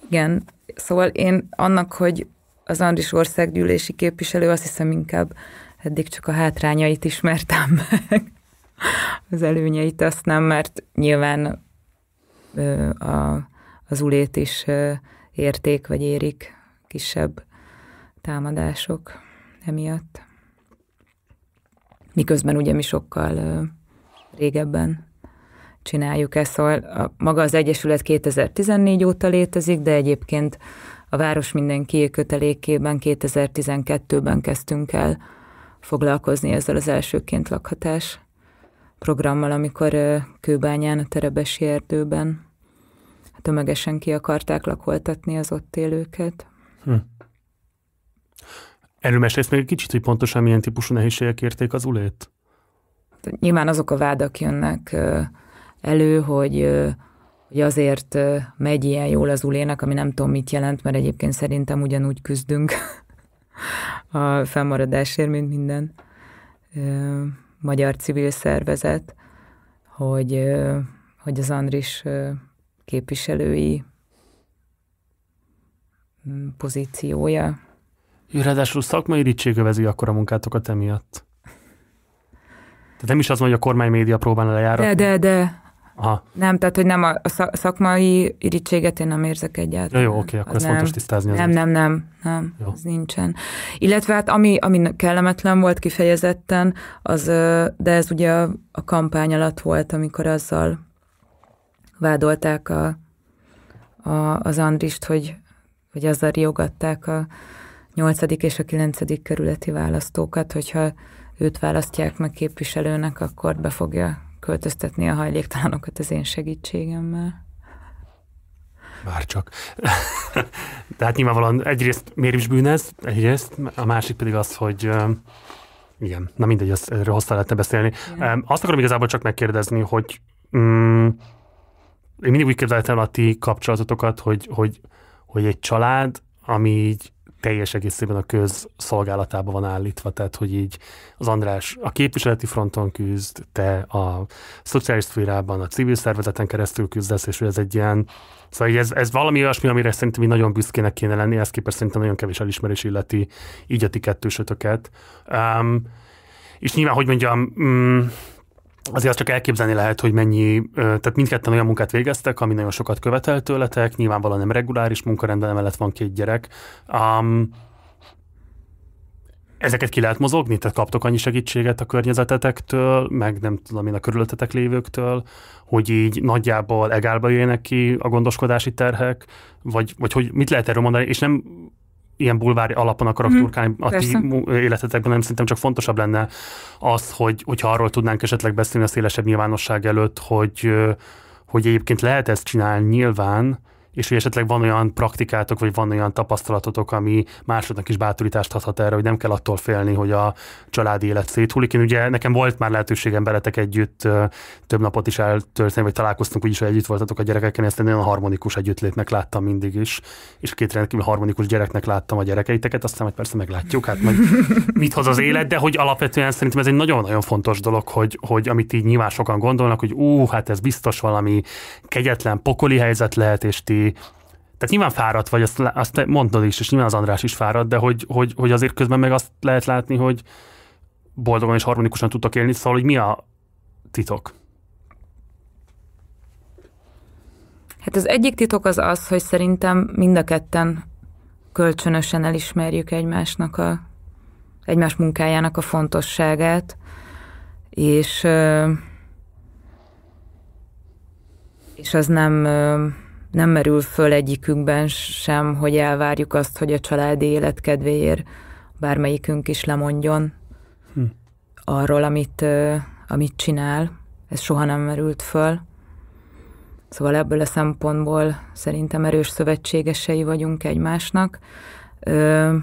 Igen, szóval én annak, hogy az Andris országgyűlési képviselő, azt hiszem inkább eddig csak a hátrányait ismertem meg. Az előnyeit azt nem, mert nyilván ö, a, az ulét is ö, érték vagy érik kisebb támadások emiatt miközben ugye mi sokkal régebben csináljuk ezt, szóval a, maga az Egyesület 2014 óta létezik, de egyébként a Város Mindenki kötelékében 2012-ben kezdtünk el foglalkozni ezzel az elsőként lakhatás programmal, amikor Kőbányán, a Terebesi erdőben tömegesen ki akarták lakoltatni az ott élőket. Hm. Erről mesélsz még egy kicsit, hogy pontosan milyen típusú nehézségek érték az ulét? Hát nyilván azok a vádak jönnek elő, hogy, hogy azért megy ilyen jól az ulének, ami nem tudom mit jelent, mert egyébként szerintem ugyanúgy küzdünk a fennmaradásért, mint minden magyar civil szervezet, hogy, hogy az Andris képviselői mm, pozíciója jó, Ráadásul szakmai irigység övezi akkor a munkátokat emiatt. Tehát nem is az hogy a kormány média próbálna lejáratni. De, de, de. Aha. Nem, tehát, hogy nem a szakmai irítséget én nem érzek egyáltalán. Jó, jó, oké, akkor ez fontos tisztázni. Nem, nem, nem, nem, nem, ez nincsen. Illetve hát ami, ami kellemetlen volt kifejezetten, az, de ez ugye a kampány alatt volt, amikor azzal vádolták a, a, az Andrist, hogy, hogy azzal riogatták a, 8. és a 9. kerületi választókat, hogyha őt választják meg képviselőnek, akkor be fogja költöztetni a hajléktalanokat az én segítségemmel. Bár csak. Tehát nyilvánvalóan egyrészt miért is bűnez, egyrészt, a másik pedig az, hogy igen, na mindegy, az, erről hosszá lehetne beszélni. Igen. Azt akarom igazából csak megkérdezni, hogy mm, én mindig úgy képzeltem a ti kapcsolatotokat, hogy, hogy, hogy egy család, ami így teljes egészében a közszolgálatába van állítva, tehát hogy így az András a képviseleti fronton küzd, te a szociális szférában, a civil szervezeten keresztül küzdesz, és hogy ez egy ilyen, szóval ez, ez valami olyasmi, amire szerintem így nagyon büszkének kéne lenni, ezt képest szerintem nagyon kevés elismerés illeti így a ti kettősötöket. Um, és nyilván, hogy mondjam, mm, azért azt csak elképzelni lehet, hogy mennyi, tehát mindketten olyan munkát végeztek, ami nagyon sokat követel tőletek, nyilvánvalóan nem reguláris munkarendben, emellett van két gyerek. Um, ezeket ki lehet mozogni? Tehát kaptok annyi segítséget a környezetetektől, meg nem tudom én a körülöttetek lévőktől, hogy így nagyjából egálba jöjjenek ki a gondoskodási terhek, vagy, vagy hogy mit lehet erről mondani, és nem ilyen bulvári alapon akarok mm-hmm. turkálni a Persze. ti életetekben, nem szerintem csak fontosabb lenne az, hogy, hogyha arról tudnánk esetleg beszélni a szélesebb nyilvánosság előtt, hogy, hogy egyébként lehet ezt csinálni nyilván, és hogy esetleg van olyan praktikátok, vagy van olyan tapasztalatotok, ami másodnak is bátorítást adhat erre, hogy nem kell attól félni, hogy a családi élet széthullik. Én ugye nekem volt már lehetőségem beletek együtt több napot is eltölteni, vagy találkoztunk úgyis, hogy együtt voltatok a gyerekekkel, ezt nagyon harmonikus együttlétnek láttam mindig is, és két rendkívül harmonikus gyereknek láttam a gyerekeiteket, aztán majd persze meglátjuk, hát majd mit hoz az élet, de hogy alapvetően szerintem ez egy nagyon-nagyon fontos dolog, hogy, hogy amit így nyilván sokan gondolnak, hogy ú, hát ez biztos valami kegyetlen pokoli helyzet lehet, és ti tehát nyilván fáradt vagy, azt, azt mondtad is, és nyilván az András is fáradt, de hogy, hogy, hogy azért közben meg azt lehet látni, hogy boldogan és harmonikusan tudtak élni, szóval hogy mi a titok? Hát az egyik titok az az, hogy szerintem mind a ketten kölcsönösen elismerjük egymásnak a, egymás munkájának a fontosságát, és és az nem nem merül föl egyikünkben sem, hogy elvárjuk azt, hogy a családi élet kedvéért bármelyikünk is lemondjon hm. arról, amit, amit csinál. Ez soha nem merült föl. Szóval ebből a szempontból szerintem erős szövetségesei vagyunk egymásnak. Ö,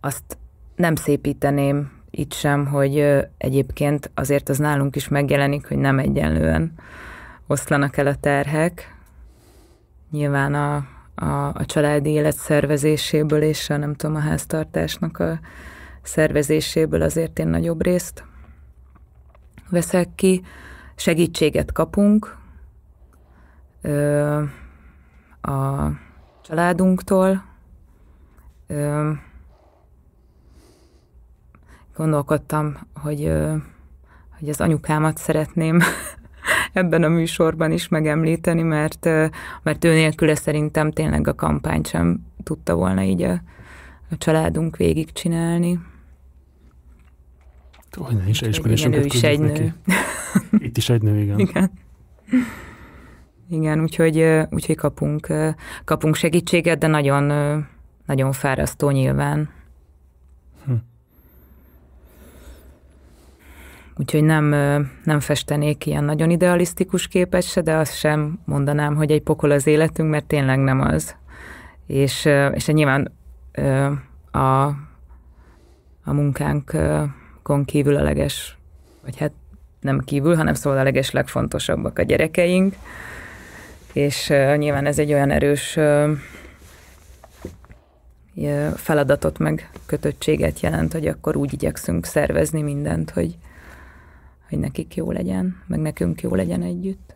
azt nem szépíteném itt sem, hogy egyébként azért az nálunk is megjelenik, hogy nem egyenlően oszlanak el a terhek, nyilván a, a, a családi élet szervezéséből és a, nem tudom, a háztartásnak a szervezéséből azért én nagyobb részt veszek ki. Segítséget kapunk ö, a családunktól. Ö, gondolkodtam, hogy, ö, hogy az anyukámat szeretném ebben a műsorban is megemlíteni, mert, mert ő nélküle szerintem tényleg a kampányt sem tudta volna így a, a családunk végigcsinálni. Olyan is elismerésünket is egy neki. nő. Itt is egy nő, igen. igen. Igen, úgyhogy, úgyhogy kapunk, kapunk segítséget, de nagyon, nagyon fárasztó nyilván. Hm. Úgyhogy nem, nem festenék ilyen nagyon idealisztikus képet se, de azt sem mondanám, hogy egy pokol az életünk, mert tényleg nem az. És, és nyilván a, a munkánkon kívül a leges, vagy hát nem kívül, hanem szóval a leges legfontosabbak a gyerekeink, és nyilván ez egy olyan erős feladatot meg kötöttséget jelent, hogy akkor úgy igyekszünk szervezni mindent, hogy, hogy nekik jó legyen, meg nekünk jó legyen együtt.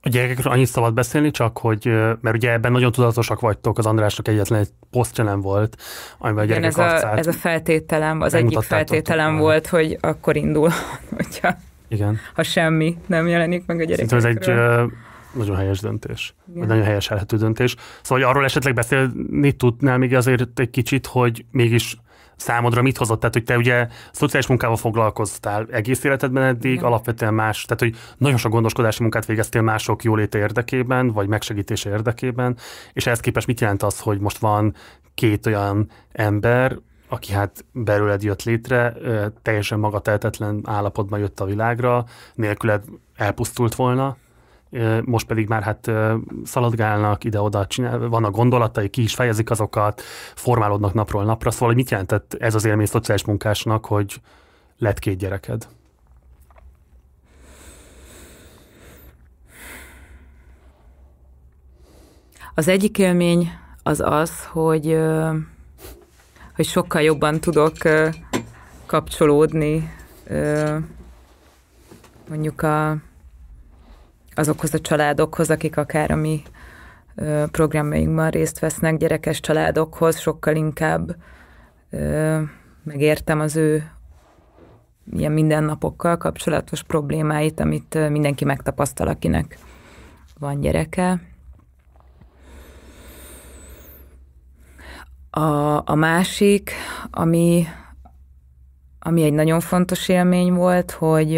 A gyerekekről annyit szabad beszélni, csak hogy, mert ugye ebben nagyon tudatosak vagytok, az Andrásnak egyetlen egy posztja nem volt, amivel a gyerekek ez, a, ez a feltételem, az egyik feltételem volt, hogy akkor indul, hogyha Igen. ha semmi nem jelenik meg a gyerekekről. Szerintem ez egy nagyon helyes döntés, Igen. nagyon helyes elhető döntés. Szóval hogy arról esetleg beszélni tudnál még azért egy kicsit, hogy mégis számodra mit hozott? Tehát, hogy te ugye szociális munkával foglalkoztál egész életedben eddig, Igen. alapvetően más, tehát, hogy nagyon sok gondoskodási munkát végeztél mások jóléte érdekében, vagy megsegítése érdekében, és ehhez képest mit jelent az, hogy most van két olyan ember, aki hát belőled jött létre, teljesen magateltetlen állapotban jött a világra, nélküled elpusztult volna, most pedig már hát szaladgálnak ide-oda, csinál, a gondolatai, ki is fejezik azokat, formálódnak napról napra. Szóval hogy mit jelentett ez az élmény szociális munkásnak, hogy lett két gyereked? Az egyik élmény az az, hogy, hogy sokkal jobban tudok kapcsolódni mondjuk a azokhoz a családokhoz, akik akár a mi programjainkban részt vesznek, gyerekes családokhoz, sokkal inkább megértem az ő ilyen mindennapokkal kapcsolatos problémáit, amit mindenki megtapasztal, akinek van gyereke. A, a másik, ami, ami egy nagyon fontos élmény volt, hogy,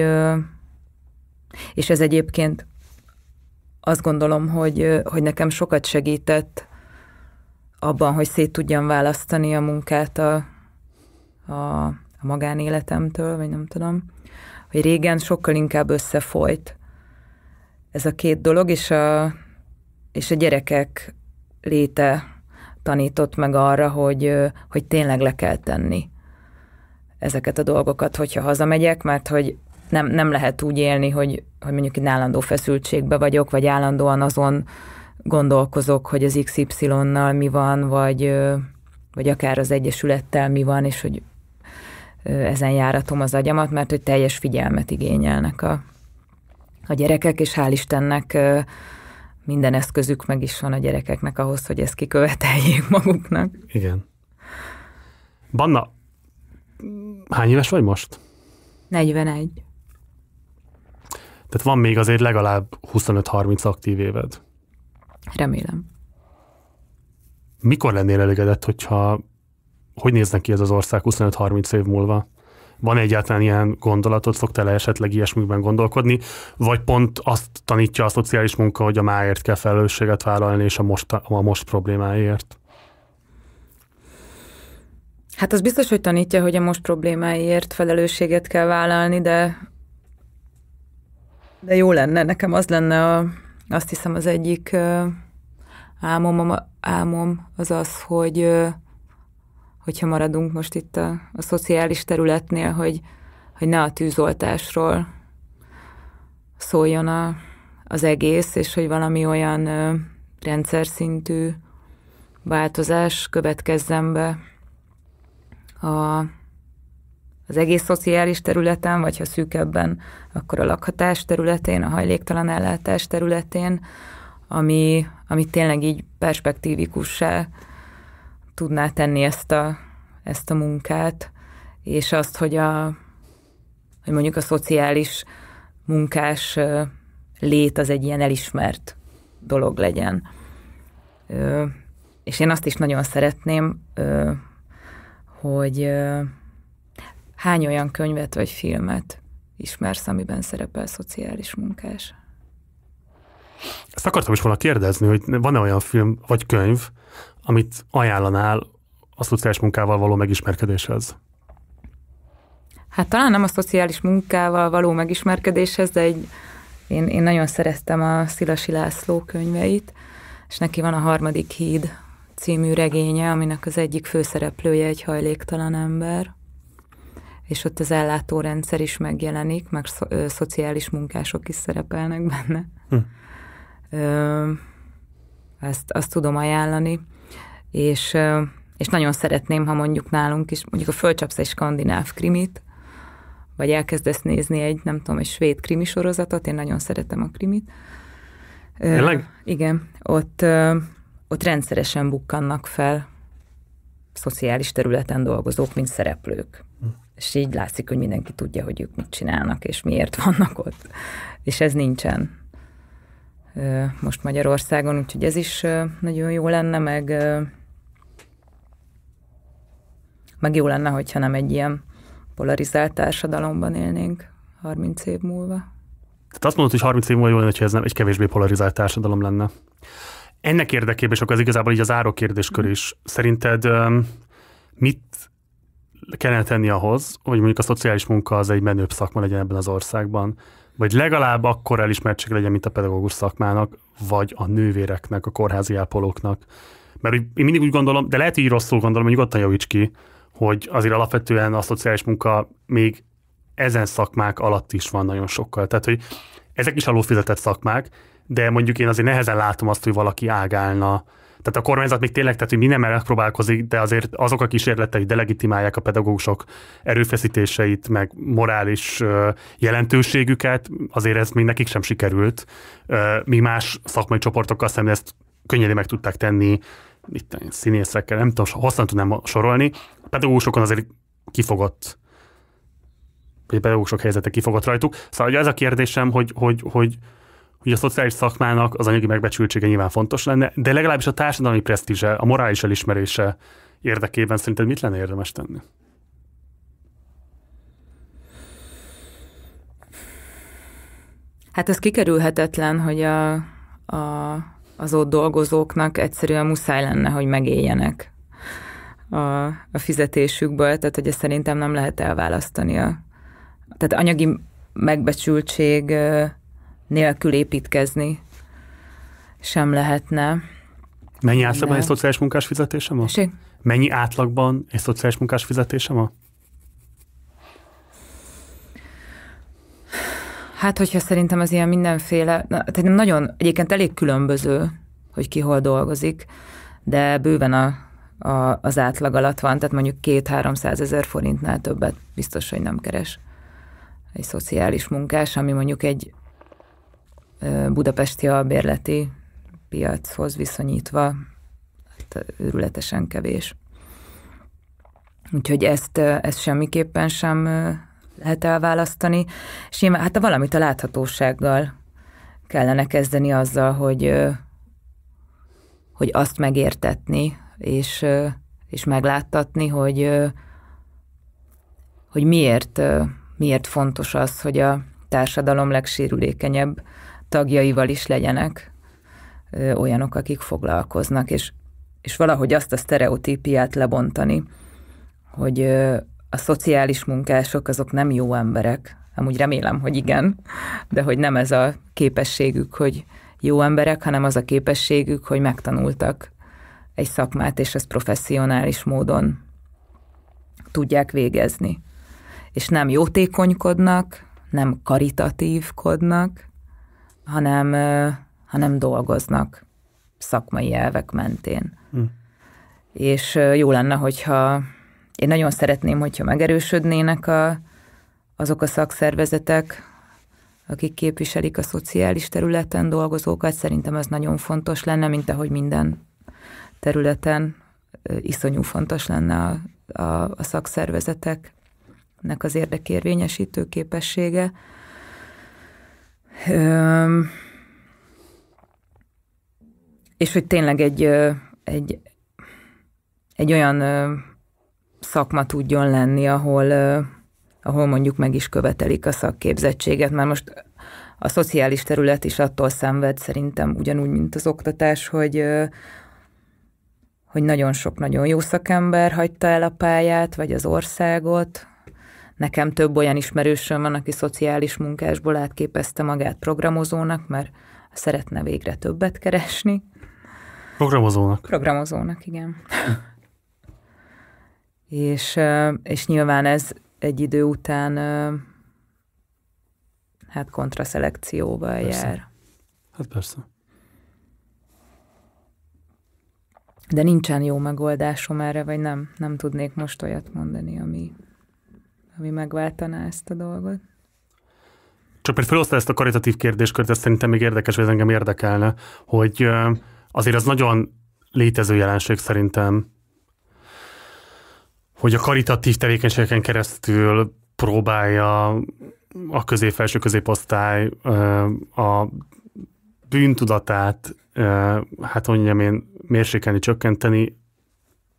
és ez egyébként azt gondolom, hogy, hogy nekem sokat segített abban, hogy szét tudjam választani a munkát a, a, a magánéletemtől, vagy nem tudom, hogy régen sokkal inkább összefolyt ez a két dolog, és a, és a gyerekek léte tanított meg arra, hogy, hogy tényleg le kell tenni ezeket a dolgokat, hogyha hazamegyek, mert hogy nem, nem lehet úgy élni, hogy, hogy mondjuk itt állandó feszültségbe vagyok, vagy állandóan azon gondolkozok, hogy az XY-nal mi van, vagy, vagy akár az Egyesülettel mi van, és hogy ezen járatom az agyamat, mert hogy teljes figyelmet igényelnek a, a gyerekek, és hál' Istennek minden eszközük meg is van a gyerekeknek ahhoz, hogy ezt kiköveteljék maguknak. Igen. Banna, hány éves vagy most? 41. Tehát van még azért legalább 25-30 aktív éved. Remélem. Mikor lennél elégedett, hogyha hogy néznek ki ez az ország 25-30 év múlva? Van egyáltalán ilyen gondolatod, szoktál esetleg ilyesmikben gondolkodni, vagy pont azt tanítja a szociális munka, hogy a máért kell felelősséget vállalni, és a most, a most problémáért? Hát az biztos, hogy tanítja, hogy a most problémáért felelősséget kell vállalni, de de jó lenne, nekem az lenne, a, azt hiszem az egyik álmom, álmom az az, hogy hogyha maradunk most itt a, a szociális területnél, hogy, hogy ne a tűzoltásról szóljon a, az egész, és hogy valami olyan ö, rendszer szintű változás következzen be a, az egész szociális területen, vagy ha szűkebben, akkor a lakhatás területén, a hajléktalan ellátás területén, ami, ami tényleg így perspektívikussá tudná tenni ezt a, ezt a munkát, és azt, hogy, a, hogy mondjuk a szociális munkás lét az egy ilyen elismert dolog legyen. és én azt is nagyon szeretném, hogy hány olyan könyvet vagy filmet ismersz, amiben szerepel szociális munkás? Ezt akartam is volna kérdezni, hogy van-e olyan film vagy könyv, amit ajánlanál a szociális munkával való megismerkedéshez? Hát talán nem a szociális munkával való megismerkedéshez, de egy, én, én nagyon szereztem a Szilasi László könyveit, és neki van a Harmadik Híd című regénye, aminek az egyik főszereplője egy hajléktalan ember és ott az ellátórendszer is megjelenik, meg szo- ö, szociális munkások is szerepelnek benne. Hm. Ö, ezt, azt tudom ajánlani, és, ö, és nagyon szeretném, ha mondjuk nálunk is, mondjuk a fölcsapsz egy skandináv krimit, vagy elkezdesz nézni egy, nem tudom, egy svéd krimi sorozatot, én nagyon szeretem a krimit. Tényleg? Ö, igen, ott, ö, ott rendszeresen bukkannak fel szociális területen dolgozók, mint szereplők és így látszik, hogy mindenki tudja, hogy ők mit csinálnak, és miért vannak ott. És ez nincsen most Magyarországon, úgyhogy ez is nagyon jó lenne, meg, meg jó lenne, hogyha nem egy ilyen polarizált társadalomban élnénk 30 év múlva. Tehát azt mondod, hogy 30 év múlva jó lenne, hogyha ez nem egy kevésbé polarizált társadalom lenne. Ennek érdekében, és akkor ez igazából így az kérdéskör is, szerinted mit kellene tenni ahhoz, hogy mondjuk a szociális munka az egy menőbb szakma legyen ebben az országban, vagy legalább akkor elismertség legyen, mint a pedagógus szakmának, vagy a nővéreknek, a kórházi ápolóknak. Mert én mindig úgy gondolom, de lehet így rosszul gondolom, hogy nyugodtan javíts ki, hogy azért alapvetően a szociális munka még ezen szakmák alatt is van nagyon sokkal. Tehát, hogy ezek is alulfizetett szakmák, de mondjuk én azért nehezen látom azt, hogy valaki ágálna tehát a kormányzat még tényleg, tehát hogy mi nem megpróbálkozik, de azért azok a kísérletek delegitimálják a pedagógusok erőfeszítéseit, meg morális jelentőségüket, azért ez még nekik sem sikerült. Mi más szakmai csoportokkal szemben ezt könnyen meg tudták tenni, itt színészekkel, nem tudom, hosszan tudnám sorolni. A pedagógusokon azért kifogott vagy pedagógusok helyzete kifogott rajtuk. Szóval ugye ez a kérdésem, hogy, hogy, hogy, hogy a szociális szakmának az anyagi megbecsültsége nyilván fontos lenne, de legalábbis a társadalmi presztízse, a morális elismerése érdekében szerinted mit lenne érdemes tenni? Hát ez kikerülhetetlen, hogy a, a, az ott dolgozóknak egyszerűen muszáj lenne, hogy megéljenek a, a fizetésükből, tehát hogy ezt szerintem nem lehet elválasztani. A, tehát anyagi megbecsültség nélkül építkezni sem lehetne. Mennyi átlagban egy szociális munkás fizetése ma? Sí. Mennyi átlagban egy szociális munkás fizetése ma? Hát, hogyha szerintem az ilyen mindenféle, tehát nagyon, egyébként elég különböző, hogy ki hol dolgozik, de bőven a, a, az átlag alatt van, tehát mondjuk két 300 ezer forintnál többet biztos, hogy nem keres egy szociális munkás, ami mondjuk egy budapesti albérleti piachoz viszonyítva hát őrületesen kevés. Úgyhogy ezt, ezt semmiképpen sem lehet elválasztani, és nyilván hát a valamit a láthatósággal kellene kezdeni azzal, hogy, hogy azt megértetni, és, és megláttatni, hogy, hogy miért, miért fontos az, hogy a társadalom legsérülékenyebb tagjaival is legyenek olyanok, akik foglalkoznak, és, és valahogy azt a sztereotípiát lebontani, hogy a szociális munkások azok nem jó emberek, amúgy remélem, hogy igen, de hogy nem ez a képességük, hogy jó emberek, hanem az a képességük, hogy megtanultak egy szakmát, és ezt professzionális módon tudják végezni. És nem jótékonykodnak, nem karitatívkodnak, hanem, hanem dolgoznak szakmai elvek mentén. Hm. És jó lenne, hogyha én nagyon szeretném, hogyha megerősödnének a, azok a szakszervezetek, akik képviselik a szociális területen dolgozókat. Szerintem az nagyon fontos lenne, mint ahogy minden területen iszonyú fontos lenne a, a, a szakszervezeteknek az érdekérvényesítő képessége. Öm, és hogy tényleg egy, egy, egy olyan szakma tudjon lenni, ahol, ahol mondjuk meg is követelik a szakképzettséget, mert most a szociális terület is attól szenved szerintem ugyanúgy, mint az oktatás, hogy, hogy nagyon sok nagyon jó szakember hagyta el a pályát, vagy az országot, Nekem több olyan ismerősöm van, aki szociális munkásból átképezte magát programozónak, mert szeretne végre többet keresni. Programozónak. Programozónak, igen. és, és nyilván ez egy idő után hát kontraszelekcióval persze. jár. Hát persze. De nincsen jó megoldásom erre, vagy nem, nem tudnék most olyat mondani, ami, ami megváltaná ezt a dolgot. Csak mert felosztál ezt a karitatív kérdéskört, ez szerintem még érdekes, vagy ez engem érdekelne, hogy azért az nagyon létező jelenség szerintem, hogy a karitatív tevékenységeken keresztül próbálja a közép-felső középosztály a bűntudatát, hát mondjam én, mérsékelni, csökkenteni.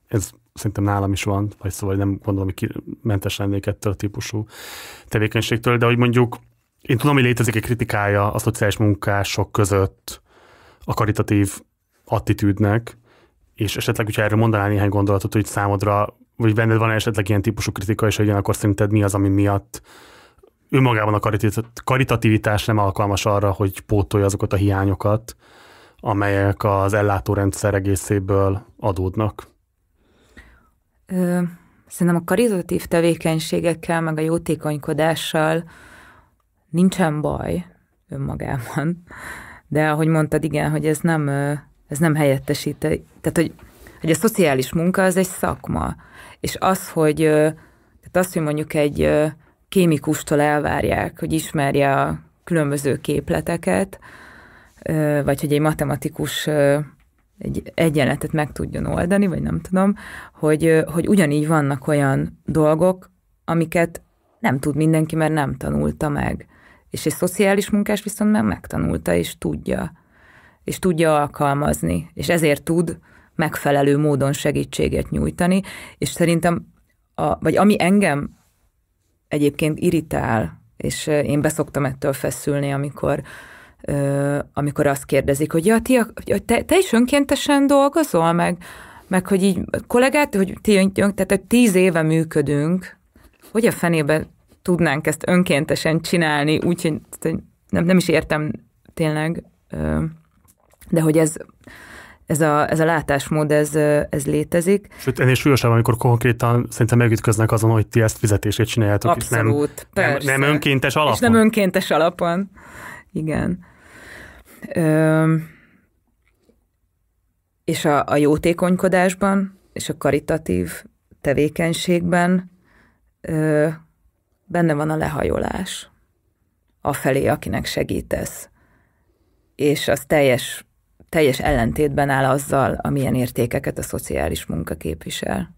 Ez szerintem nálam is van, vagy szóval nem gondolom, hogy mentes lennék ettől a típusú tevékenységtől, de hogy mondjuk én tudom, hogy létezik egy kritikája a szociális munkások között a karitatív attitűdnek, és esetleg, hogyha erről mondanál néhány gondolatot, hogy számodra, vagy benned van esetleg ilyen típusú kritika, és hogy akkor szerinted mi az, ami miatt önmagában a karitativitás nem alkalmas arra, hogy pótolja azokat a hiányokat, amelyek az ellátórendszer egészéből adódnak ö, szerintem a karizatív tevékenységekkel, meg a jótékonykodással nincsen baj önmagában. De ahogy mondtad, igen, hogy ez nem, ez nem helyettesít. Tehát, hogy, hogy a szociális munka az egy szakma. És az, hogy, tehát az, hogy mondjuk egy kémikustól elvárják, hogy ismerje a különböző képleteket, vagy hogy egy matematikus egy egyenletet meg tudjon oldani, vagy nem tudom, hogy, hogy ugyanígy vannak olyan dolgok, amiket nem tud mindenki, mert nem tanulta meg. És egy szociális munkás viszont már megtanulta, és tudja, és tudja alkalmazni, és ezért tud megfelelő módon segítséget nyújtani, és szerintem, a, vagy ami engem egyébként irritál, és én beszoktam ettől feszülni, amikor uh, amikor azt kérdezik, hogy ja, ti, te, te is önkéntesen dolgozol, meg, meg hogy így kollégát, hogy ti, tehát hogy tíz éve működünk, hogy a fenében tudnánk ezt önkéntesen csinálni, úgyhogy nem, nem is értem tényleg, de hogy ez, ez a, ez a látásmód, ez, ez létezik. Sőt, ennél súlyosabb, amikor konkrétan szerintem megütköznek azon, hogy ti ezt fizetését csináljátok. Abszolút, és nem, persze. nem, nem önkéntes alapon. És nem önkéntes alapon, igen és a, a jótékonykodásban és a karitatív tevékenységben ö, benne van a lehajolás a felé, akinek segítesz. És az teljes, teljes ellentétben áll azzal, amilyen értékeket a szociális munka képvisel.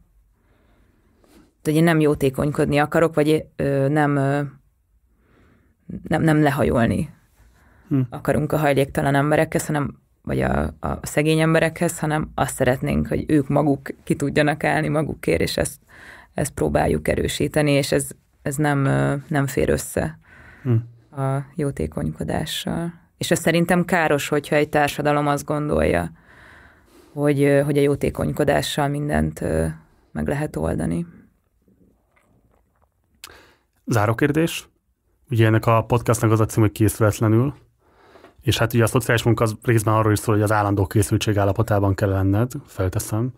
Tehát, hogy én nem jótékonykodni akarok, vagy ö, nem, ö, nem, nem lehajolni hm. akarunk a hajléktalan emberekhez, hanem vagy a, a szegény emberekhez, hanem azt szeretnénk, hogy ők maguk ki tudjanak állni magukért, és ezt, ezt próbáljuk erősíteni, és ez, ez nem, nem fér össze hm. a jótékonykodással. És ez szerintem káros, hogyha egy társadalom azt gondolja, hogy, hogy a jótékonykodással mindent meg lehet oldani. Záró kérdés. Ugye ennek a podcastnak az a cím, hogy készületlenül. És hát ugye a szociális munka az részben arról is szól, hogy az állandó készültség állapotában kell lenned, felteszem,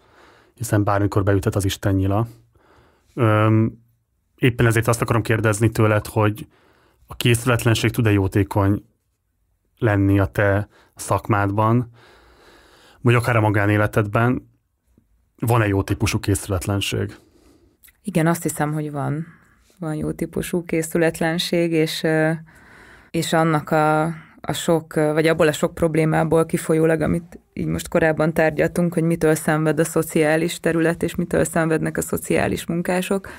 hiszen bármikor beütet az Isten nyila. Öm, éppen ezért azt akarom kérdezni tőled, hogy a készületlenség tud-e jótékony lenni a te szakmádban, vagy akár a magánéletedben? Van-e jó típusú készületlenség? Igen, azt hiszem, hogy van. Van jó típusú készületlenség, és, és annak a a sok, vagy abból a sok problémából kifolyólag, amit így most korábban tárgyaltunk, hogy mitől szenved a szociális terület, és mitől szenvednek a szociális munkások,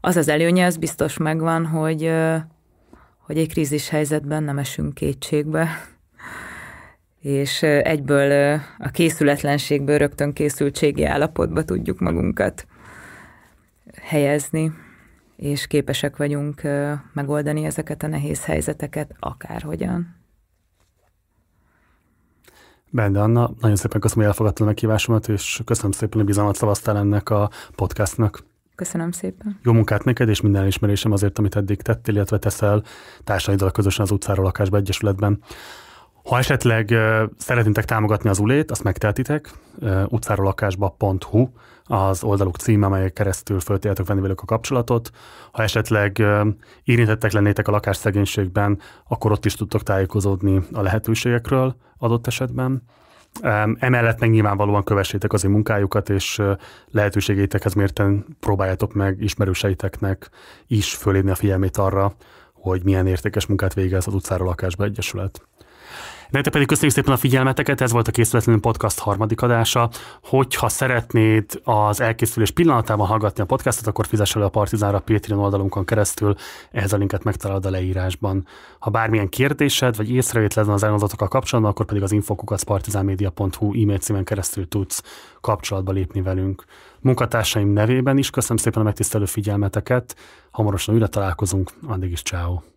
az az előnye, az biztos megvan, hogy, hogy egy krízis helyzetben nem esünk kétségbe, és egyből a készületlenségből rögtön készültségi állapotba tudjuk magunkat helyezni, és képesek vagyunk megoldani ezeket a nehéz helyzeteket akárhogyan. Bende Anna, nagyon szépen köszönöm, hogy elfogadta a meghívásomat, és köszönöm szépen, hogy bizalmat szavaztál ennek a podcastnak. Köszönöm szépen. Jó munkát neked, és minden ismerésem azért, amit eddig tettél, illetve teszel társaiddal közösen az utcáról lakásba egyesületben. Ha esetleg szeretnétek támogatni az ulét, azt utcáról lakásba.hu az oldaluk címe, amelyek keresztül föltéltek venni velük a kapcsolatot. Ha esetleg érintettek lennétek a lakásszegénységben, akkor ott is tudtok tájékozódni a lehetőségekről adott esetben. Emellett meg nyilvánvalóan kövessétek az én munkájukat, és lehetőségeitekhez mérten próbáljátok meg ismerőseiteknek is fölírni a figyelmét arra, hogy milyen értékes munkát végez az utcáról lakásba egyesület te pedig köszönjük szépen a figyelmeteket, ez volt a Készületlenül Podcast harmadik adása. Hogyha szeretnéd az elkészülés pillanatában hallgatni a podcastot, akkor fizess elő a Partizánra a Patreon oldalunkon keresztül, ehhez a linket megtalálod a leírásban. Ha bármilyen kérdésed vagy észrevétled az elmondatokkal kapcsolatban, akkor pedig az partizánmedia.hu e-mail címen keresztül tudsz kapcsolatba lépni velünk. Munkatársaim nevében is köszönöm szépen a megtisztelő figyelmeteket, hamarosan újra találkozunk, addig is ciao.